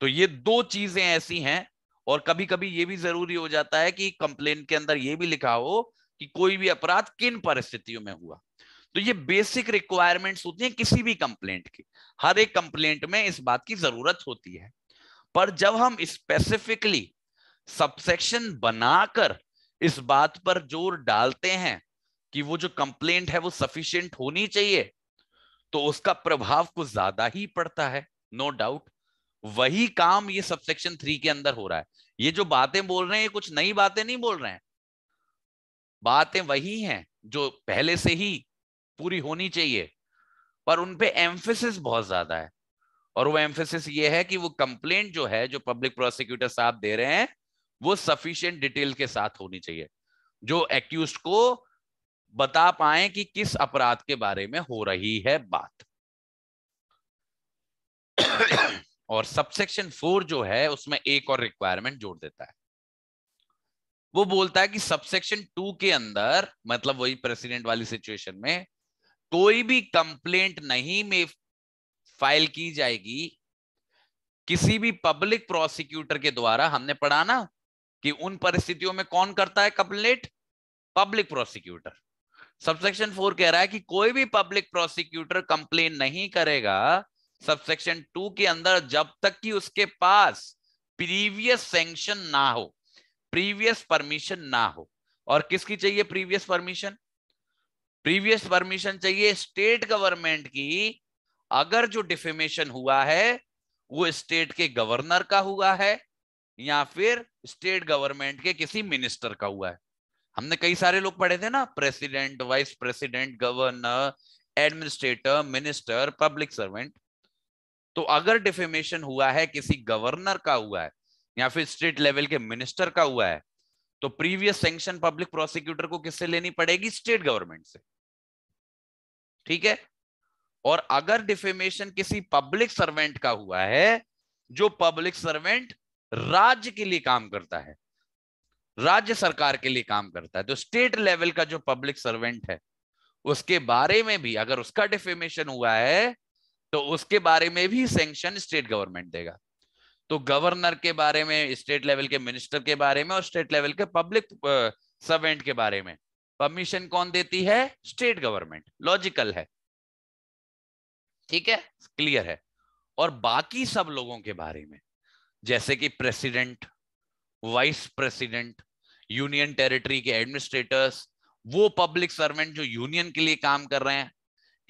तो ये दो चीजें ऐसी हैं और कभी कभी ये भी जरूरी हो जाता है कि कंप्लेन के अंदर यह भी लिखा हो कि कोई भी अपराध किन परिस्थितियों में हुआ तो ये बेसिक रिक्वायरमेंट्स होती हैं किसी भी कंप्लेंट की हर एक कंप्लेंट में इस बात की जरूरत होती है पर जब हम स्पेसिफिकली सबसेक्शन बनाकर इस बात पर जोर डालते हैं कि वो जो कंप्लेंट है वो सफिशियंट होनी चाहिए तो उसका प्रभाव कुछ ज्यादा ही पड़ता है नो no डाउट वही काम ये सबसेक्शन थ्री के अंदर हो रहा है ये जो बातें बोल रहे हैं कुछ नई बातें नहीं बोल रहे हैं बातें वही हैं जो पहले से ही पूरी होनी चाहिए पर उनपे एम्फेसिस बहुत ज्यादा है और वो एम्फेसिस ये है कि वो कंप्लेंट जो है जो पब्लिक प्रोसिक्यूटर साहब दे रहे हैं वो सफिशियंट डिटेल के साथ होनी चाहिए जो एक्यूज को बता पाए कि किस अपराध के बारे में हो रही है बात और सबसेक्शन फोर जो है उसमें एक और रिक्वायरमेंट जोड़ देता है वो बोलता है कि सबसेक्शन टू के अंदर मतलब वही प्रेसिडेंट वाली सिचुएशन में कोई भी कंप्लेंट नहीं में फाइल की जाएगी किसी भी पब्लिक प्रोसिक्यूटर के द्वारा हमने पढ़ा ना कि उन परिस्थितियों में कौन करता है complaint public prosecutor subsection four कह रहा है कि कोई भी पब्लिक प्रोसिक्यूटर कंप्लेन नहीं करेगा सबसेक्शन टू के अंदर जब तक कि उसके पास प्रीवियस सेंक्शन ना हो प्रीवियस परमिशन ना हो और किसकी चाहिए प्रीवियस परमिशन प्रीवियस परमिशन चाहिए स्टेट गवर्नमेंट की अगर जो डिफेमेशन हुआ है वो स्टेट के गवर्नर का हुआ है या फिर स्टेट गवर्नमेंट के किसी मिनिस्टर का हुआ है हमने कई सारे लोग पढ़े थे ना president vice president governor administrator minister public servant तो अगर डिफेमेशन हुआ है किसी गवर्नर का हुआ है या फिर स्टेट लेवल के मिनिस्टर का हुआ है तो प्रीवियस सेंक्शन पब्लिक प्रोसिक्यूटर को किससे लेनी पड़ेगी स्टेट गवर्नमेंट से ठीक है और अगर डिफेमेशन किसी पब्लिक सर्वेंट का हुआ है जो पब्लिक सर्वेंट राज्य के लिए काम करता है राज्य सरकार के लिए काम करता है तो स्टेट लेवल का जो पब्लिक सर्वेंट है उसके बारे में भी अगर उसका डिफेमेशन हुआ है तो उसके बारे में भी सेंक्शन स्टेट गवर्नमेंट देगा तो गवर्नर के बारे में स्टेट लेवल के मिनिस्टर के बारे में और स्टेट लेवल के पब्लिक सर्वेंट के बारे में परमिशन कौन देती है स्टेट गवर्नमेंट लॉजिकल है ठीक है क्लियर है और बाकी सब लोगों के बारे में जैसे कि president vice president union territory के एडमिनिस्ट्रेटर्स वो पब्लिक सर्वेंट जो यूनियन के लिए काम कर रहे हैं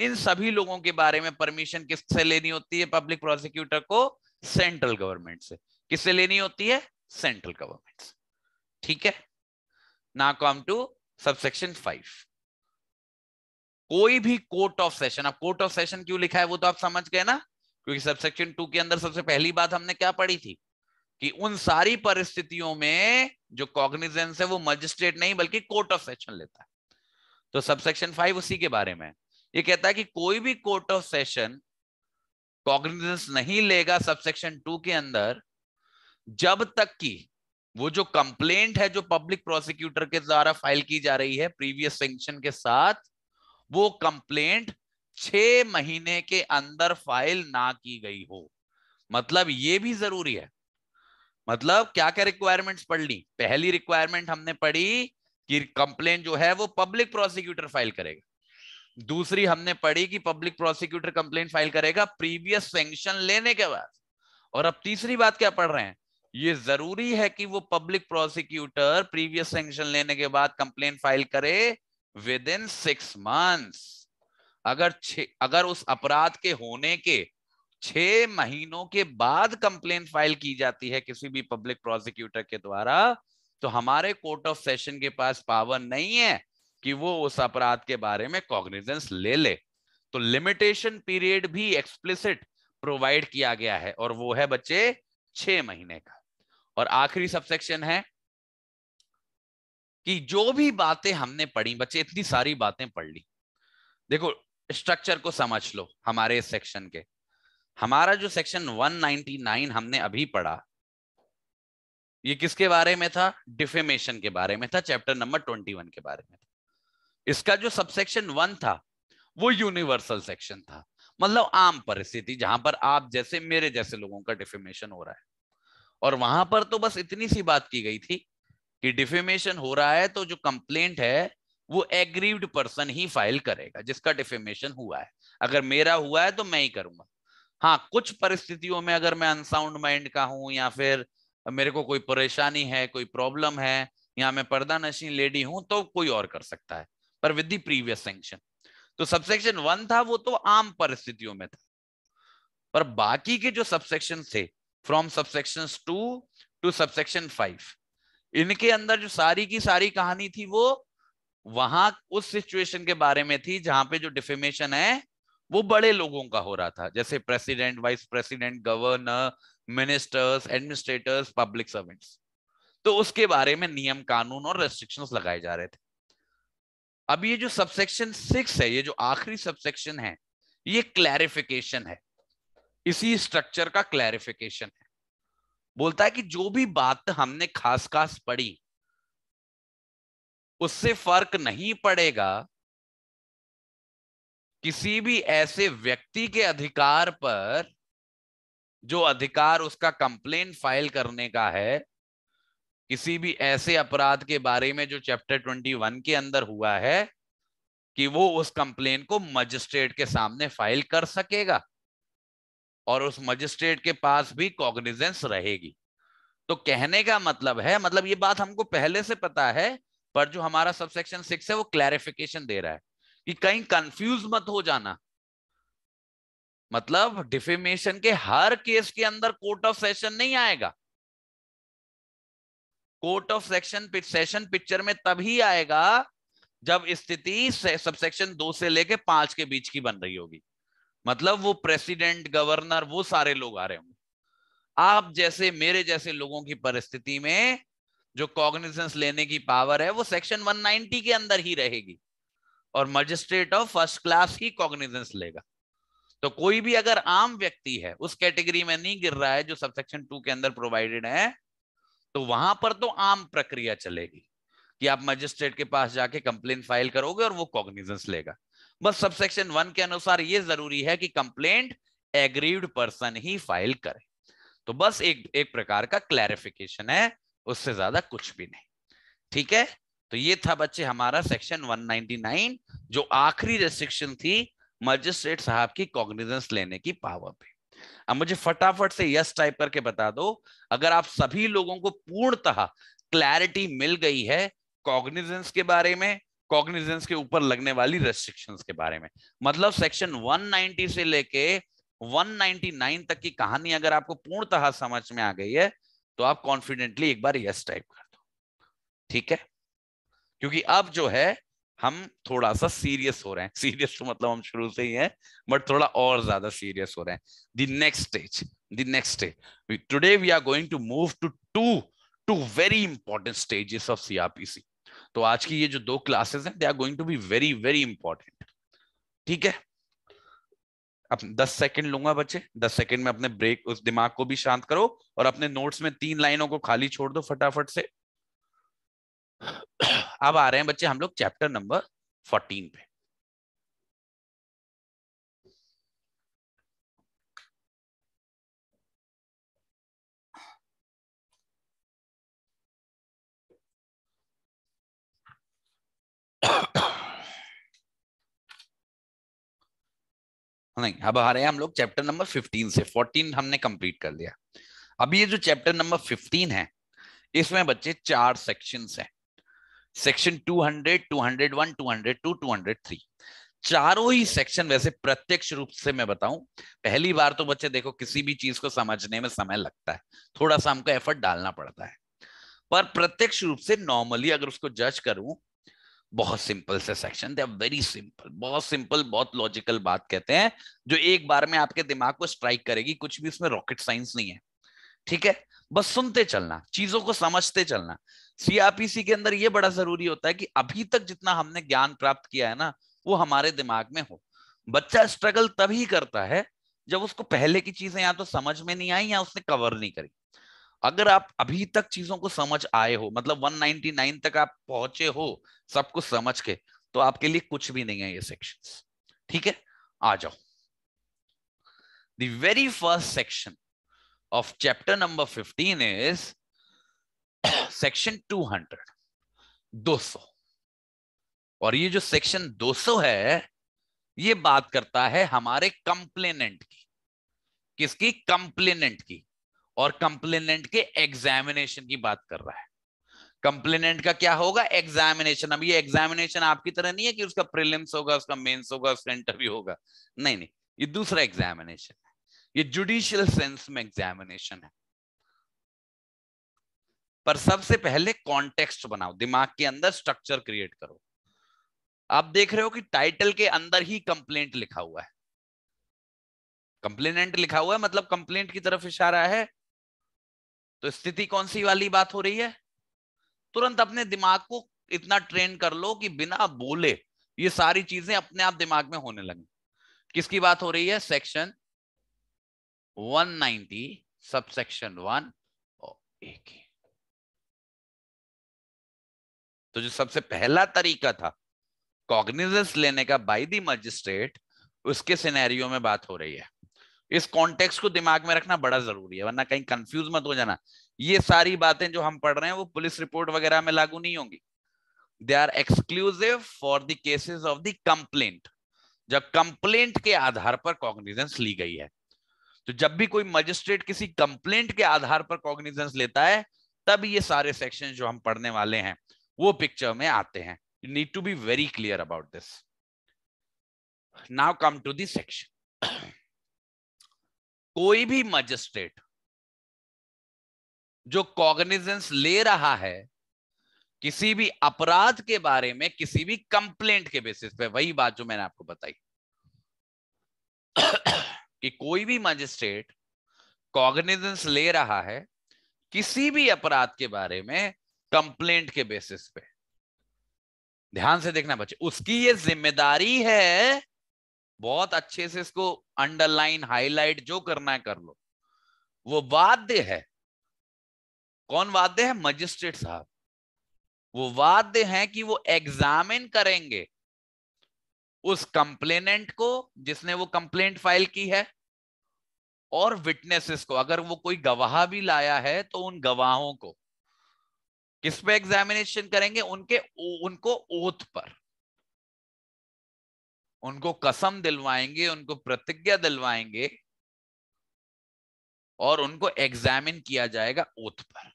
इन सभी लोगों के बारे में परमिशन किससे लेनी होती है पब्लिक प्रोसिक्यूटर को सेंट्रल गवर्नमेंट से किससे लेनी होती है सेंट्रल गवर्नमेंट से ठीक है ना कम टू सबसेक्शन फाइव कोई भी कोर्ट ऑफ सेशन अब कोर्ट ऑफ सेशन क्यों लिखा है वो तो आप समझ गए ना क्योंकि सबसेक्शन टू के अंदर सबसे पहली बात हमने क्या पढ़ी थी कि उन सारी परिस्थितियों में जो कॉग्निजेंस है वो मजिस्ट्रेट नहीं बल्कि कोर्ट ऑफ सेशन लेता है तो सबसेक्शन फाइव उसी के बारे में ये कहता है कि कोई भी कोर्ट ऑफ सेशन कॉग्निजेंस नहीं लेगा सबसेक्शन टू के अंदर जब तक कि वो जो कंप्लेंट है जो पब्लिक प्रोसिक्यूटर के द्वारा फाइल की जा रही है प्रीवियस सेंक्शन के साथ वो कंप्लेंट छह महीने के अंदर फाइल ना की गई हो मतलब ये भी जरूरी है मतलब क्या क्या रिक्वायरमेंट्स पढ़ ली पहली रिक्वायरमेंट हमने पढ़ी कि कंप्लेन जो है वो पब्लिक प्रोसिक्यूटर फाइल करेगा दूसरी हमने पढ़ी कि पब्लिक प्रोसिक्यूटर कंप्लेन फाइल करेगा प्रीवियस सेंक्शन लेने के बाद और अब तीसरी बात क्या पढ़ रहे हैं ये जरूरी है कि वो पब्लिक प्रोसिक्यूटर प्रीवियस सेंक्शन लेने के बाद कंप्लेन फाइल करे विद इन सिक्स मंथ्स अगर छ अगर उस अपराध के होने के छ महीनों के बाद कंप्लेन फाइल की जाती है किसी भी पब्लिक प्रोसिक्यूटर के द्वारा तो हमारे कोर्ट ऑफ सेशन के पास पावर नहीं है कि वो उस अपराध के बारे में कॉग्निजेंस ले ले तो लिमिटेशन पीरियड भी एक्सप्लिसिट प्रोवाइड किया गया है और वो है बच्चे छ महीने का और आखिरी सबसेक्शन है कि जो भी बातें हमने पढ़ी बच्चे इतनी सारी बातें पढ़ ली देखो स्ट्रक्चर को समझ लो हमारे इस सेक्शन के हमारा जो सेक्शन 199 हमने अभी पढ़ा ये किसके बारे में था डिफेमेशन के बारे में था चैप्टर नंबर 21 के बारे में था इसका जो सबसेक्शन वन था वो यूनिवर्सल सेक्शन था मतलब आम परिस्थिति जहां पर आप जैसे मेरे जैसे लोगों का डिफेमेशन हो रहा है और वहां पर तो बस इतनी सी बात की गई थी कि डिफेमेशन हो रहा है तो जो कंप्लेंट है वो एग्रीव्ड पर्सन ही फाइल करेगा जिसका डिफेमेशन हुआ है अगर मेरा हुआ है तो मैं ही करूंगा हाँ कुछ परिस्थितियों में अगर मैं अनसाउंड माइंड का हूं या फिर मेरे को कोई परेशानी है कोई प्रॉब्लम है या मैं पर्दा नशीन लेडी हूं तो कोई और कर सकता है पर विद दी प्रीवियस सेंक्शन तो सबसेक्शन वन था वो तो आम परिस्थितियों में था पर बाकी के जो सबसेक्शन थे from subsection two to subsection five इनके अंदर जो सारी की सारी कहानी थी वो वहां उस सिचुएशन के बारे में थी जहां पे जो डिफेमेशन है वो बड़े लोगों का हो रहा था जैसे president vice president governor ministers administrators public servants तो उसके बारे में नियम कानून और रेस्ट्रिक्शन लगाए जा रहे थे अब ये जो सबसेक्शन सिक्स है ये जो आखिरी सबसेक्शन है ये क्लैरिफिकेशन है इसी स्ट्रक्चर का क्लैरिफिकेशन है बोलता है कि जो भी बात हमने खास खास पढ़ी उससे फर्क नहीं पड़ेगा किसी भी ऐसे व्यक्ति के अधिकार पर जो अधिकार उसका कंप्लेन फाइल करने का है किसी भी ऐसे अपराध के बारे में जो चैप्टर ट्वेंटी वन के अंदर हुआ है कि वो उस कंप्लेन को मजिस्ट्रेट के सामने फाइल कर सकेगा और उस मजिस्ट्रेट के पास भी कॉग्निजेंस रहेगी तो कहने का मतलब है मतलब ये बात हमको पहले से पता है पर जो हमारा सबसेक्शन सिक्स है वो क्लैरिफिकेशन दे रहा है कि कहीं कंफ्यूज मत हो जाना मतलब डिफेमेशन के हर केस के अंदर कोर्ट ऑफ सेशन नहीं आएगा court of section session picture में तभी आएगा जब स्थिति सबसेक्शन दो से लेके पांच के बीच की बन रही होगी मतलब वो प्रेसिडेंट गवर्नर वो सारे लोग आ रहे होंगे आप जैसे मेरे जैसे लोगों की परिस्थिति में जो कॉग्निजेंस लेने की पावर है वो सेक्शन 190 के अंदर ही रहेगी और मजिस्ट्रेट ऑफ फर्स्ट क्लास ही कॉग्निजेंस लेगा तो कोई भी अगर आम व्यक्ति है उस कैटेगरी में नहीं गिर रहा है जो सब सेक्शन टू के अंदर प्रोवाइडेड है तो वहां पर तो आम प्रक्रिया चलेगी कि आप मजिस्ट्रेट के पास जाके कंप्लेन फाइल करोगे और वो कॉग्निजेंस लेगा बस सब सेक्शन वन के अनुसार ये जरूरी है कि कंप्लेंट एग्रीव्ड पर्सन ही फाइल करे तो बस एक एक प्रकार का क्लैरिफिकेशन है उससे ज्यादा कुछ भी नहीं ठीक है तो ये था बच्चे हमारा सेक्शन 199 जो आखिरी रेस्ट्रिक्शन थी मजिस्ट्रेट साहब की कॉग्निजेंस लेने की पावर पे अब मुझे फटाफट से यस टाइप करके बता दो अगर आप सभी लोगों को पूर्णतः क्लैरिटी मिल गई है कॉग्निजेंस के बारे में कॉग्निजेंस के ऊपर लगने वाली रेस्ट्रिक्शन के बारे में मतलब सेक्शन वन से लेके 199 तक की कहानी अगर आपको पूर्णतः समझ में आ गई है तो आप कॉन्फिडेंटली एक बार यस टाइप कर दो ठीक है क्योंकि अब जो है हम थोड़ा सा सीरियस हो रहे हैं सीरियस तो मतलब हम शुरू से ही हैं बट थोड़ा और ज्यादा सीरियस हो रहे हैं the next stage the next stage today we are going to move to to to very important stages of CrPC तो आज की ये जो दो क्लासेस हैं they are going to be very very important ठीक है अब दस सेकंड लूंगा बच्चे दस सेकंड में अपने ब्रेक उस दिमाग को भी शांत करो और अपने नोट्स में तीन लाइनों को खाली छोड़ दो फटाफट से अब आ रहे हैं बच्चे हम लोग चैप्टर नंबर फोर्टीन पे नहीं अब आ रहे हैं हम लोग चैप्टर नंबर 15 से 14 हमने कंप्लीट कर लिया अब ये जो चैप्टर नंबर 15 है इसमें बच्चे चार सेक्शंस हैं सेक्शन 200 201 202 203 चारों ही सेक्शन वैसे प्रत्यक्ष रूप से मैं बताऊं पहली बार तो बच्चे देखो किसी भी चीज को समझने में समय लगता है थोड़ा सा हमको एफर्ट डालना पड़ता है पर प्रत्यक्ष रूप से नॉर्मली अगर उसको जज करूं बहुत सिंपल से सेक्शन दे वेरी सिंपल बहुत सिंपल बहुत लॉजिकल बात कहते हैं जो एक बार में आपके दिमाग को स्ट्राइक करेगी कुछ भी उसमें रॉकेट साइंस नहीं है ठीक है बस सुनते चलना चीजों को समझते चलना सीआरपीसी के अंदर यह बड़ा जरूरी होता है कि अभी तक जितना हमने ज्ञान प्राप्त किया है ना वो हमारे दिमाग में हो बच्चा स्ट्रगल तभी करता है जब उसको पहले की चीजें या तो समझ में नहीं आई या उसने कवर नहीं करी अगर आप अभी तक चीजों को समझ आए हो मतलब 199 तक आप पहुंचे हो सब कुछ समझ के तो आपके लिए कुछ भी नहीं है ये सेक्शन ठीक है आ जाओ the very first section of chapter number 15 is section 200 200 और ये जो सेक्शन 200 है ये बात करता है हमारे कंप्लेनेंट की किसकी कंप्लेनेंट की और कंप्लेनेंट के एग्जामिनेशन की बात कर रहा है कंप्लेनेंट का क्या होगा एग्जामिनेशन अब ये एग्जामिनेशन आपकी तरह नहीं है कि उसका प्रिलिम्स होगा उसका मेंस होगा उसका इंटरव्यू होगा नहीं नहीं ये दूसरा एग्जामिनेशन है ये जुडिशियल सेंस में एग्जामिनेशन है पर सबसे पहले कॉन्टेक्स्ट बनाओ दिमाग के अंदर स्ट्रक्चर क्रिएट करो आप देख रहे हो कि टाइटल के अंदर ही कंप्लेंट लिखा हुआ है कंप्लेनेंट लिखा हुआ है मतलब कंप्लेंट की तरफ इशारा है तो स्थिति कौन सी वाली बात हो रही है तुरंत अपने दिमाग को इतना ट्रेन कर लो कि बिना बोले ये सारी चीजें अपने आप दिमाग में होने लगी किसकी बात हो रही है सेक्शन 190 सब सेक्शन वन एक तो जो सबसे पहला तरीका था कॉग्निजेंस लेने का बाई दी मजिस्ट्रेट उसके सिनेरियो में बात हो रही है इस कॉन्टेक्स्ट को दिमाग में रखना बड़ा जरूरी है वरना कहीं कंफ्यूज मत हो जाना ये सारी बातें जो हम पढ़ रहे हैं वो पुलिस रिपोर्ट वगैरह में लागू नहीं होंगी they are exclusive for the cases of the complaint जब कंप्लेंट के आधार पर कॉग्निजेंस ली गई है तो जब भी कोई मजिस्ट्रेट किसी कंप्लेंट के आधार पर कॉग्निजेंस लेता है तब ये सारे सेक्शन जो हम पढ़ने वाले हैं वो पिक्चर में आते हैं you need to be very clear about this now come to this section कोई भी मजिस्ट्रेट जो कॉग्निजेंस ले रहा है किसी भी अपराध के बारे में किसी भी कंप्लेंट के बेसिस पे वही बात जो मैंने आपको बताई कि कोई भी मजिस्ट्रेट कॉग्निजेंस ले रहा है किसी भी अपराध के बारे में कंप्लेंट के बेसिस पे ध्यान से देखना बच्चे उसकी ये जिम्मेदारी है बहुत अच्छे से इसको अंडरलाइन हाईलाइट जो करना है कर लो वो वाद्य है कौन वाद्य है मजिस्ट्रेट साहब वो वाद्य है कि वो एग्जामिन करेंगे उस कंप्लेनेंट को जिसने वो कंप्लेंट फाइल की है और विटनेसेस को अगर वो कोई गवाह भी लाया है तो उन गवाहों को किस पे एग्जामिनेशन करेंगे उनके उनको ओथ पर उनको कसम दिलवाएंगे उनको प्रतिज्ञा दिलवाएंगे और उनको एग्जामिन किया जाएगा ओथ पर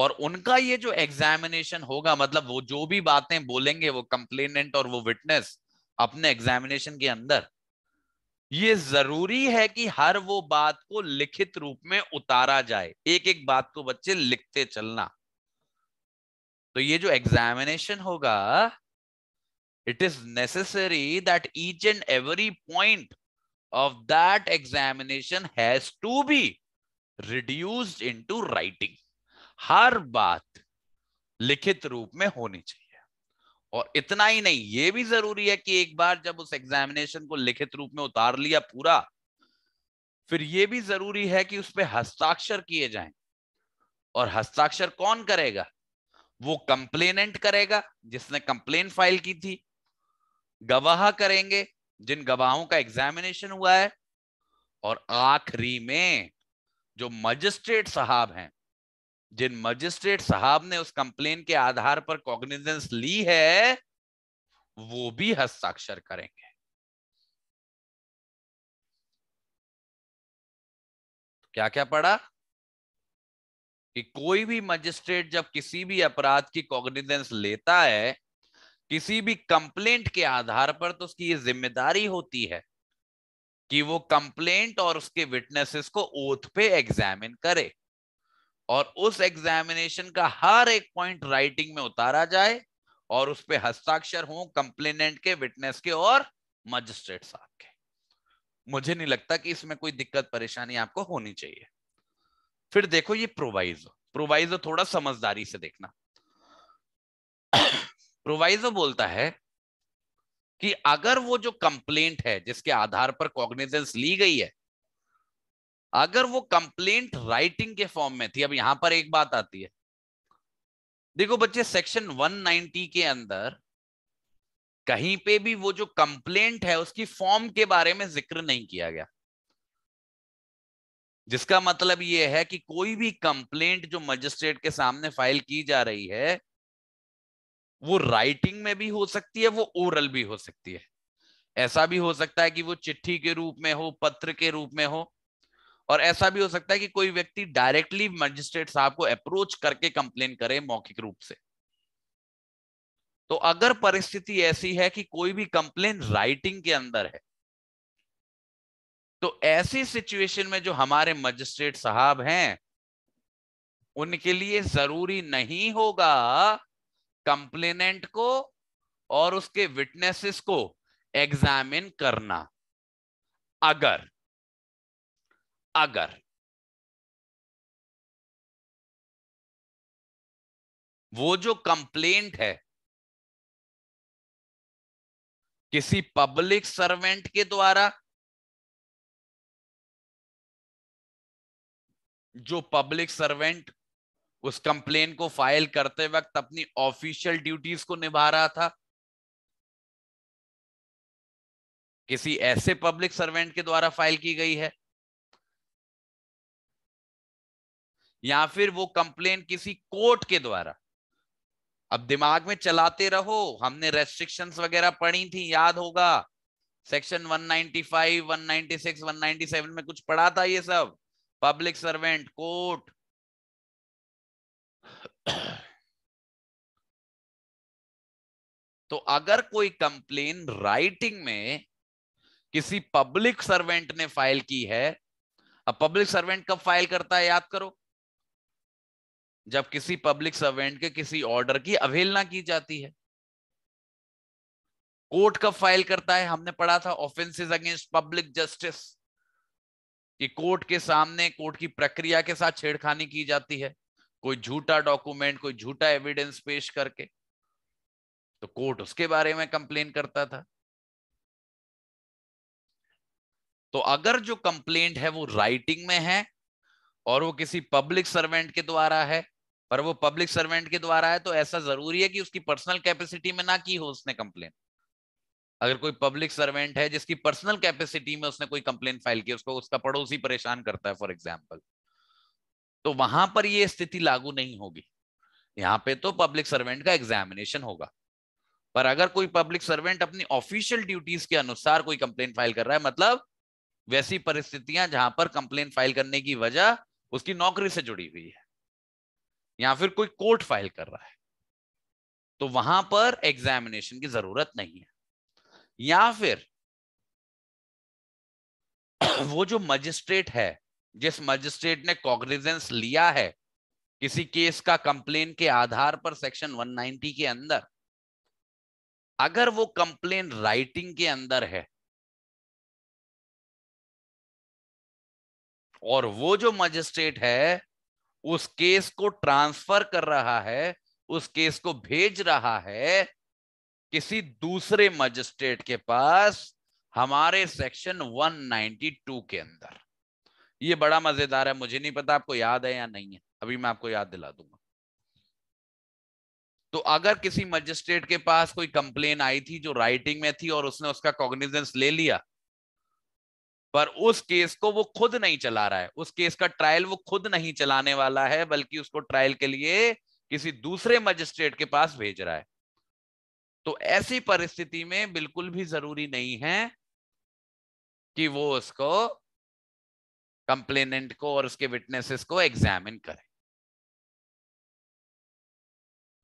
और उनका ये जो एग्जामिनेशन होगा मतलब वो जो भी बातें बोलेंगे वो कंप्लेनेंट और वो विटनेस अपने एग्जामिनेशन के अंदर ये जरूरी है कि हर वो बात को लिखित रूप में उतारा जाए एक एक बात को बच्चे लिखते चलना तो ये जो एग्जामिनेशन होगा it is necessary that each and every point of that examination has to be reduced into writing har baat likhit roop mein honi chahiye और इतना ही नहीं ये भी जरूरी है कि एक बार जब उस एग्जामिनेशन को लिखित रूप में उतार लिया पूरा फिर यह भी जरूरी है कि उस पर हस्ताक्षर किए जाएं और हस्ताक्षर कौन करेगा वो कंप्लेनेंट करेगा जिसने कंप्लेन फाइल की थी गवाह करेंगे जिन गवाहों का एग्जामिनेशन हुआ है और आखिरी में जो मजिस्ट्रेट साहब हैं जिन मजिस्ट्रेट साहब ने उस कंप्लेन के आधार पर कॉग्निजेंस ली है वो भी हस्ताक्षर करेंगे क्या क्या पढ़ा कि कोई भी मजिस्ट्रेट जब किसी भी अपराध की कॉग्निजेंस लेता है किसी भी कंप्लेंट के आधार पर तो उसकी ये जिम्मेदारी होती है कि वो कंप्लेंट और उसके विटनेसेस को ओथ पे एग्जामिन करे और उस एग्जामिनेशन का हर एक पॉइंट राइटिंग में उतारा जाए और उस पर हस्ताक्षर हो कंप्लेनेंट के विटनेस के और मजिस्ट्रेट साहब के मुझे नहीं लगता कि इसमें कोई दिक्कत परेशानी आपको होनी चाहिए फिर देखो ये प्रोवाइजो प्रोवाइजो थोड़ा समझदारी से देखना प्रोवाइजो बोलता है कि अगर वो जो कंप्लेंट है जिसके आधार पर कॉग्निजेंस ली गई है अगर वो कंप्लेंट राइटिंग के फॉर्म में थी अब यहां पर एक बात आती है देखो बच्चे सेक्शन 190 के अंदर कहीं पे भी वो जो कंप्लेंट है उसकी फॉर्म के बारे में जिक्र नहीं किया गया जिसका मतलब यह है कि कोई भी कंप्लेंट जो मजिस्ट्रेट के सामने फाइल की जा रही है वो राइटिंग में भी हो सकती है वो ओरल भी हो सकती है ऐसा भी हो सकता है कि वो चिट्ठी के रूप में हो पत्र के रूप में हो और ऐसा भी हो सकता है कि कोई व्यक्ति डायरेक्टली मजिस्ट्रेट साहब को अप्रोच करके कंप्लेन करे मौखिक रूप से तो अगर परिस्थिति ऐसी है कि कोई भी कंप्लेन राइटिंग के अंदर है तो ऐसी सिचुएशन में जो हमारे मजिस्ट्रेट साहब हैं उनके लिए जरूरी नहीं होगा कंप्लेनेंट को और उसके विटनेसेस को एग्जामिन करना अगर अगर वो जो कंप्लेंट है किसी पब्लिक सर्वेंट के द्वारा जो पब्लिक सर्वेंट उस कंप्लेन को फाइल करते वक्त अपनी ऑफिशियल ड्यूटीज को निभा रहा था किसी ऐसे पब्लिक सर्वेंट के द्वारा फाइल की गई है या फिर वो कंप्लेन किसी कोर्ट के द्वारा अब दिमाग में चलाते रहो हमने रेस्ट्रिक्शंस वगैरह पढ़ी थी याद होगा सेक्शन 195, 196, 197 में कुछ पढ़ा था ये सब पब्लिक सर्वेंट कोर्ट तो अगर कोई कंप्लेन राइटिंग में किसी पब्लिक सर्वेंट ने फाइल की है अब पब्लिक सर्वेंट कब फाइल करता है याद करो जब किसी पब्लिक सर्वेंट के किसी ऑर्डर की अवहेलना की जाती है कोर्ट कब फाइल करता है हमने पढ़ा था ऑफेंसेस अगेंस्ट पब्लिक जस्टिस कि कोर्ट के सामने कोर्ट की प्रक्रिया के साथ छेड़खानी की जाती है कोई झूठा डॉक्यूमेंट कोई झूठा एविडेंस पेश करके तो कोर्ट उसके बारे में कंप्लेन करता था तो अगर जो कंप्लेंट है वो राइटिंग में है और वो किसी पब्लिक सर्वेंट के द्वारा है पर वो पब्लिक सर्वेंट के द्वारा है तो ऐसा जरूरी है कि उसकी पर्सनल कैपेसिटी में ना की हो उसने कंप्लेन अगर कोई पब्लिक सर्वेंट है जिसकी पर्सनल कैपेसिटी में उसने कोई कंप्लेन फाइल की उसको उसका पड़ोसी परेशान करता है फॉर एग्जाम्पल तो वहां पर यह स्थिति लागू नहीं होगी यहां पे तो पब्लिक सर्वेंट का एग्जामिनेशन होगा पर अगर कोई पब्लिक सर्वेंट अपनी ऑफिशियल ड्यूटीज के अनुसार कोई कंप्लेन फाइल कर रहा है मतलब वैसी परिस्थितियां जहां पर कंप्लेन फाइल करने की वजह उसकी नौकरी से जुड़ी हुई है या फिर कोई कोर्ट फाइल कर रहा है तो वहां पर एग्जामिनेशन की जरूरत नहीं है या फिर वो जो मजिस्ट्रेट है जिस मजिस्ट्रेट ने कॉग्निजेंस लिया है किसी केस का कंप्लेन के आधार पर सेक्शन 190 के अंदर अगर वो कंप्लेन राइटिंग के अंदर है और वो जो मजिस्ट्रेट है उस केस को ट्रांसफर कर रहा है उस केस को भेज रहा है किसी दूसरे मजिस्ट्रेट के पास हमारे सेक्शन 192 के अंदर ये बड़ा मजेदार है मुझे नहीं पता आपको याद है या नहीं है अभी मैं आपको याद दिला दूंगा तो अगर किसी मजिस्ट्रेट के पास कोई कंप्लेन आई थी जो राइटिंग में थी और उसने उसका कॉग्निजेंस ले लिया पर उस केस को वो खुद नहीं चला रहा है उस केस का ट्रायल वो खुद नहीं चलाने वाला है बल्कि उसको ट्रायल के लिए किसी दूसरे मजिस्ट्रेट के पास भेज रहा है तो ऐसी परिस्थिति में बिल्कुल भी जरूरी नहीं है कि वो उसको कंप्लेनेंट को और उसके विटनेसेस को एग्जामिन करे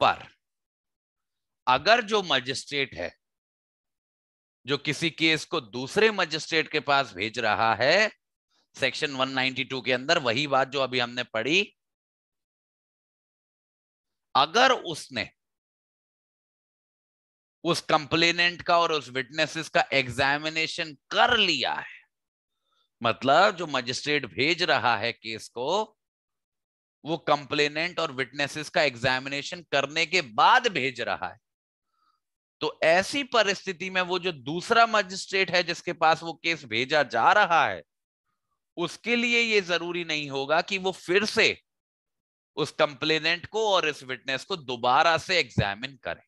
पर अगर जो मजिस्ट्रेट है जो किसी केस को दूसरे मजिस्ट्रेट के पास भेज रहा है सेक्शन 192 के अंदर वही बात जो अभी हमने पढ़ी अगर उसने उस कंप्लेनेंट का और उस विटनेसेस का एग्जामिनेशन कर लिया है मतलब जो मजिस्ट्रेट भेज रहा है केस को वो कंप्लेनेंट और विटनेसेस का एग्जामिनेशन करने के बाद भेज रहा है तो ऐसी परिस्थिति में वो जो दूसरा मजिस्ट्रेट है जिसके पास वो केस भेजा जा रहा है उसके लिए ये जरूरी नहीं होगा कि वो फिर से उस कंप्लेनेंट को और इस विटनेस को दोबारा से एग्जामिन करें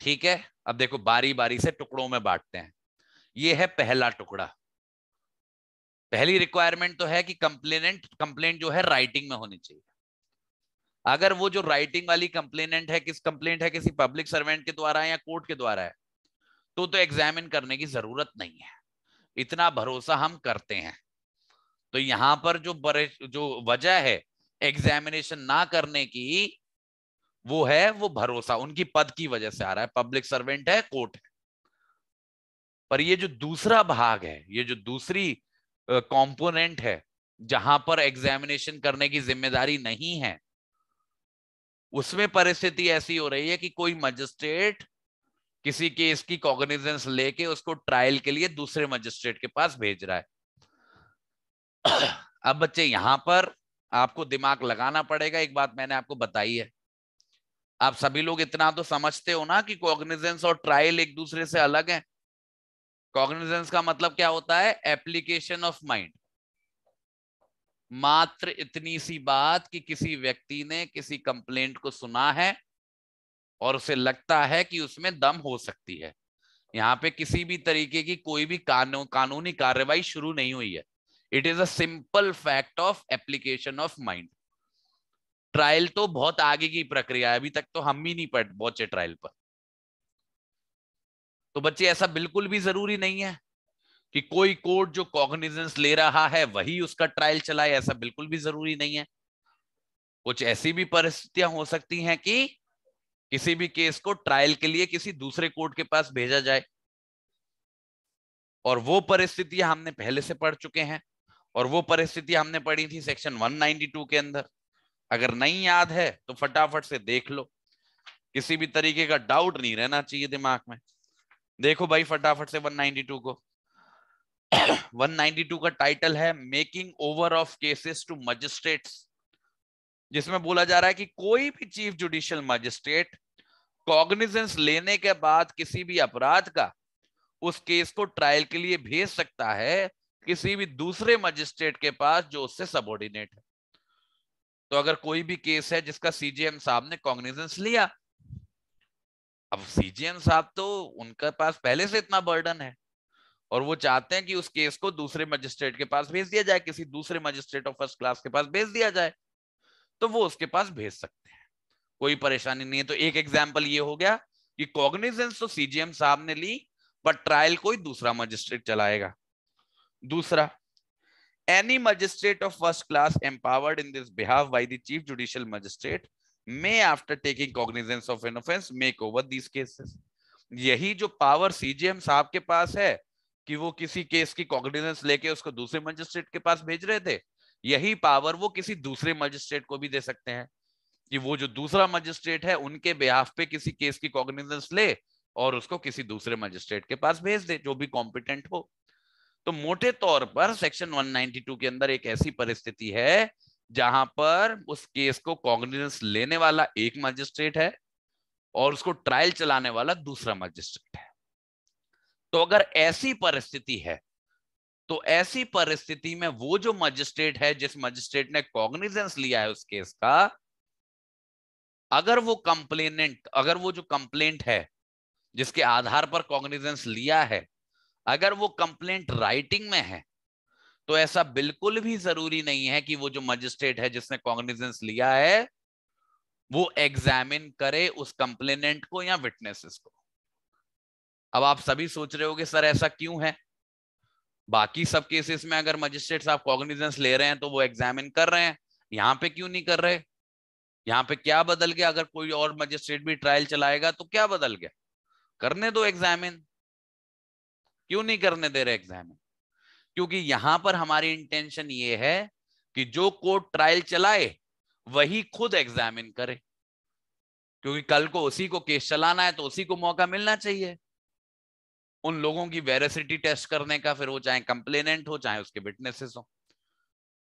ठीक है अब देखो बारी बारी से टुकड़ों में बांटते हैं ये है पहला टुकड़ा पहली रिक्वायरमेंट तो है कि कंप्लेनेंट कंप्लेंट जो है राइटिंग में होनी चाहिए अगर वो जो राइटिंग वाली कंप्लेनेंट है किस कंप्लेंट है किसी पब्लिक सर्वेंट के द्वारा है या कोर्ट के द्वारा है तो तो एग्जामिन करने की जरूरत नहीं है इतना भरोसा हम करते हैं तो यहां पर जो बड़े जो वजह है एग्जामिनेशन ना करने की वो है वो भरोसा उनकी पद की वजह से आ रहा है पब्लिक सर्वेंट है कोर्ट है पर ये जो दूसरा भाग है ये जो दूसरी कंपोनेंट है जहां पर एग्जामिनेशन करने की जिम्मेदारी नहीं है उसमें परिस्थिति ऐसी हो रही है कि कोई मजिस्ट्रेट किसी केस की कॉग्निजेंस लेके उसको ट्रायल के लिए दूसरे मजिस्ट्रेट के पास भेज रहा है अब बच्चे यहां पर आपको दिमाग लगाना पड़ेगा एक बात मैंने आपको बताई है आप सभी लोग इतना तो समझते हो ना कि कॉग्निजेंस और ट्रायल एक दूसरे से अलग है कॉग्निजेंस का मतलब क्या होता है एप्लीकेशन ऑफ माइंड मात्र इतनी सी बात कि किसी व्यक्ति ने किसी कंप्लेंट को सुना है और उसे लगता है कि उसमें दम हो सकती है यहाँ पे किसी भी तरीके की कोई भी कानू, कानूनी कार्रवाई शुरू नहीं हुई है it is a simple fact of application of mind trial तो बहुत आगे की प्रक्रिया है अभी तक तो हम ही नहीं पहुंचे ट्रायल पर तो बच्चे ऐसा बिल्कुल भी जरूरी नहीं है कि कोई कोर्ट जो कॉग्निजेंस ले रहा है वही उसका ट्रायल चलाए ऐसा बिल्कुल भी जरूरी नहीं है कुछ ऐसी भी परिस्थितियां हो सकती हैं कि किसी भी केस को ट्रायल के लिए किसी दूसरे कोर्ट के पास भेजा जाए और वो परिस्थितियां हमने पहले से पढ़ चुके हैं और वो परिस्थितियां हमने पढ़ी थी सेक्शन 192 के अंदर अगर नहीं याद है तो फटाफट से देख लो किसी भी तरीके का डाउट नहीं रहना चाहिए दिमाग में देखो भाई फटाफट से 192 को 192 का टाइटल है making over of cases to magistrate जिसमें बोला जा रहा है कि कोई भी चीफ जुडिशियल मजिस्ट्रेट कॉग्निजेंस लेने के बाद किसी भी अपराध का उस केस को ट्रायल के लिए भेज सकता है किसी भी दूसरे मजिस्ट्रेट के पास जो उससे सबोर्डिनेट है तो अगर कोई भी केस है जिसका सीजीएम साहब ने कॉग्निजेंस लिया अब सीजीएम साहब तो उनके पास पहले से इतना बर्डन है और वो चाहते हैं कि उस केस को दूसरे मजिस्ट्रेट के पास भेज दिया जाए किसी दूसरे मजिस्ट्रेट ऑफ फर्स्ट क्लास के पास भेज दिया जाए तो वो उसके पास भेज सकते हैं कोई परेशानी नहीं है तो एक एग्जाम्पल ये हो गया कि कॉग्निजेंस तो सीजीएम साहब ने ली पर ट्रायल कोई दूसरा मजिस्ट्रेट चलाएगा दूसरा any magistrate of first class empowered in this behalf by the judicial magistrate magistrate after taking taking cognizance of an offense make over these यही जो पावर सीजीएम साहब के पास है कि वो किसी केस की कॉग्निजेंस लेके उसको दूसरे मजिस्ट्रेट के पास भेज रहे थे यही पावर वो किसी दूसरे मजिस्ट्रेट को भी दे सकते हैं कि वो जो दूसरा मजिस्ट्रेट है उनके बिहाफ पे किसी केस की कॉग्निजेंस ले और उसको किसी दूसरे मजिस्ट्रेट के पास भेज दे जो भी कॉम्पिटेंट हो तो मोटे तौर पर सेक्शन 192 के अंदर एक ऐसी परिस्थिति है जहां पर उस केस को कॉग्निजेंस लेने वाला एक मजिस्ट्रेट है और उसको ट्रायल चलाने वाला दूसरा मजिस्ट्रेट है तो अगर ऐसी परिस्थिति है तो ऐसी परिस्थिति में वो जो मजिस्ट्रेट है जिस मजिस्ट्रेट ने कॉग्निजेंस लिया है उस केस का अगर वो कंप्लेनेंट अगर वो जो कंप्लेंट है जिसके आधार पर कॉग्निजेंस लिया है अगर वो कंप्लेंट राइटिंग में है तो ऐसा बिल्कुल भी जरूरी नहीं है कि वो जो मजिस्ट्रेट है जिसने कॉग्निजेंस लिया है वो एग्जामिन करे उस कंप्लेनेंट को या विटनेसेस को अब आप सभी सोच रहे हो कि सर ऐसा क्यों है बाकी सब केसेस में अगर मजिस्ट्रेट साहब कॉग्निजेंस ले रहे हैं तो वो एग्जामिन कर रहे हैं यहाँ पे क्यों नहीं कर रहे यहाँ पे क्या बदल गया अगर कोई और मजिस्ट्रेट भी ट्रायल चलाएगा तो क्या बदल गया करने दो एग्जामिन क्यों नहीं करने दे रहे एग्जामिन क्योंकि यहां पर हमारी इंटेंशन ये है कि जो कोर्ट ट्रायल चलाए वही खुद एग्जामिन करे क्योंकि कल को उसी को केस चलाना है तो उसी को मौका मिलना चाहिए उन लोगों की वेरेसिटी टेस्ट करने का फिर वो चाहे कंप्लेनेंट हो चाहे उसके विटनेसेस हो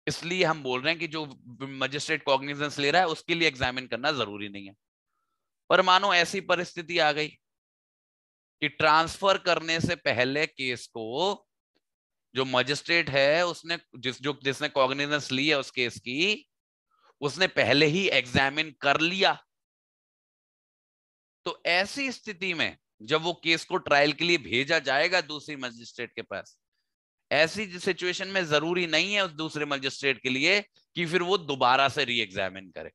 इसलिए हम बोल रहे हैं कि जो मजिस्ट्रेट कॉग्निजेंस ले रहा है उसके लिए एग्जामिन करना जरूरी नहीं है पर मानो ऐसी परिस्थिति आ गई कि ट्रांसफर करने से पहले केस को जो मजिस्ट्रेट है उसने जिस जो जिसने कॉग्निजेंस ली है उस केस की उसने पहले ही एग्जामिन कर लिया तो ऐसी स्थिति में जब वो केस को ट्रायल के लिए भेजा जाएगा दूसरी मजिस्ट्रेट के पास ऐसी सिचुएशन में जरूरी नहीं है उस दूसरे मजिस्ट्रेट के लिए कि फिर वो दोबारा से री एग्जामिन करे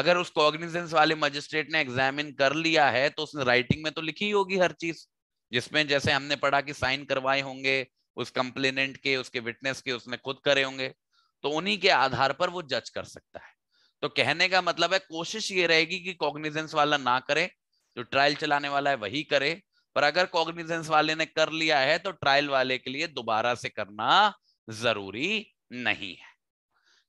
अगर उस कॉग्निजेंस वाले मजिस्ट्रेट ने एग्जामिन कर लिया है तो उसने राइटिंग में तो लिखी होगी हर चीज जिसमें जैसे हमने पढ़ा कि साइन करवाए होंगे उस कंप्लेनेंट के उसके विटनेस के उसने खुद करे होंगे तो उन्हीं के आधार पर वो जज कर सकता है तो कहने का मतलब है कोशिश ये रहेगी कि कॉग्निजेंस वाला ना करे जो ट्रायल चलाने वाला है वही करे पर अगर कॉग्निजेंस वाले ने कर लिया है तो ट्रायल वाले के लिए दोबारा से करना जरूरी नहीं है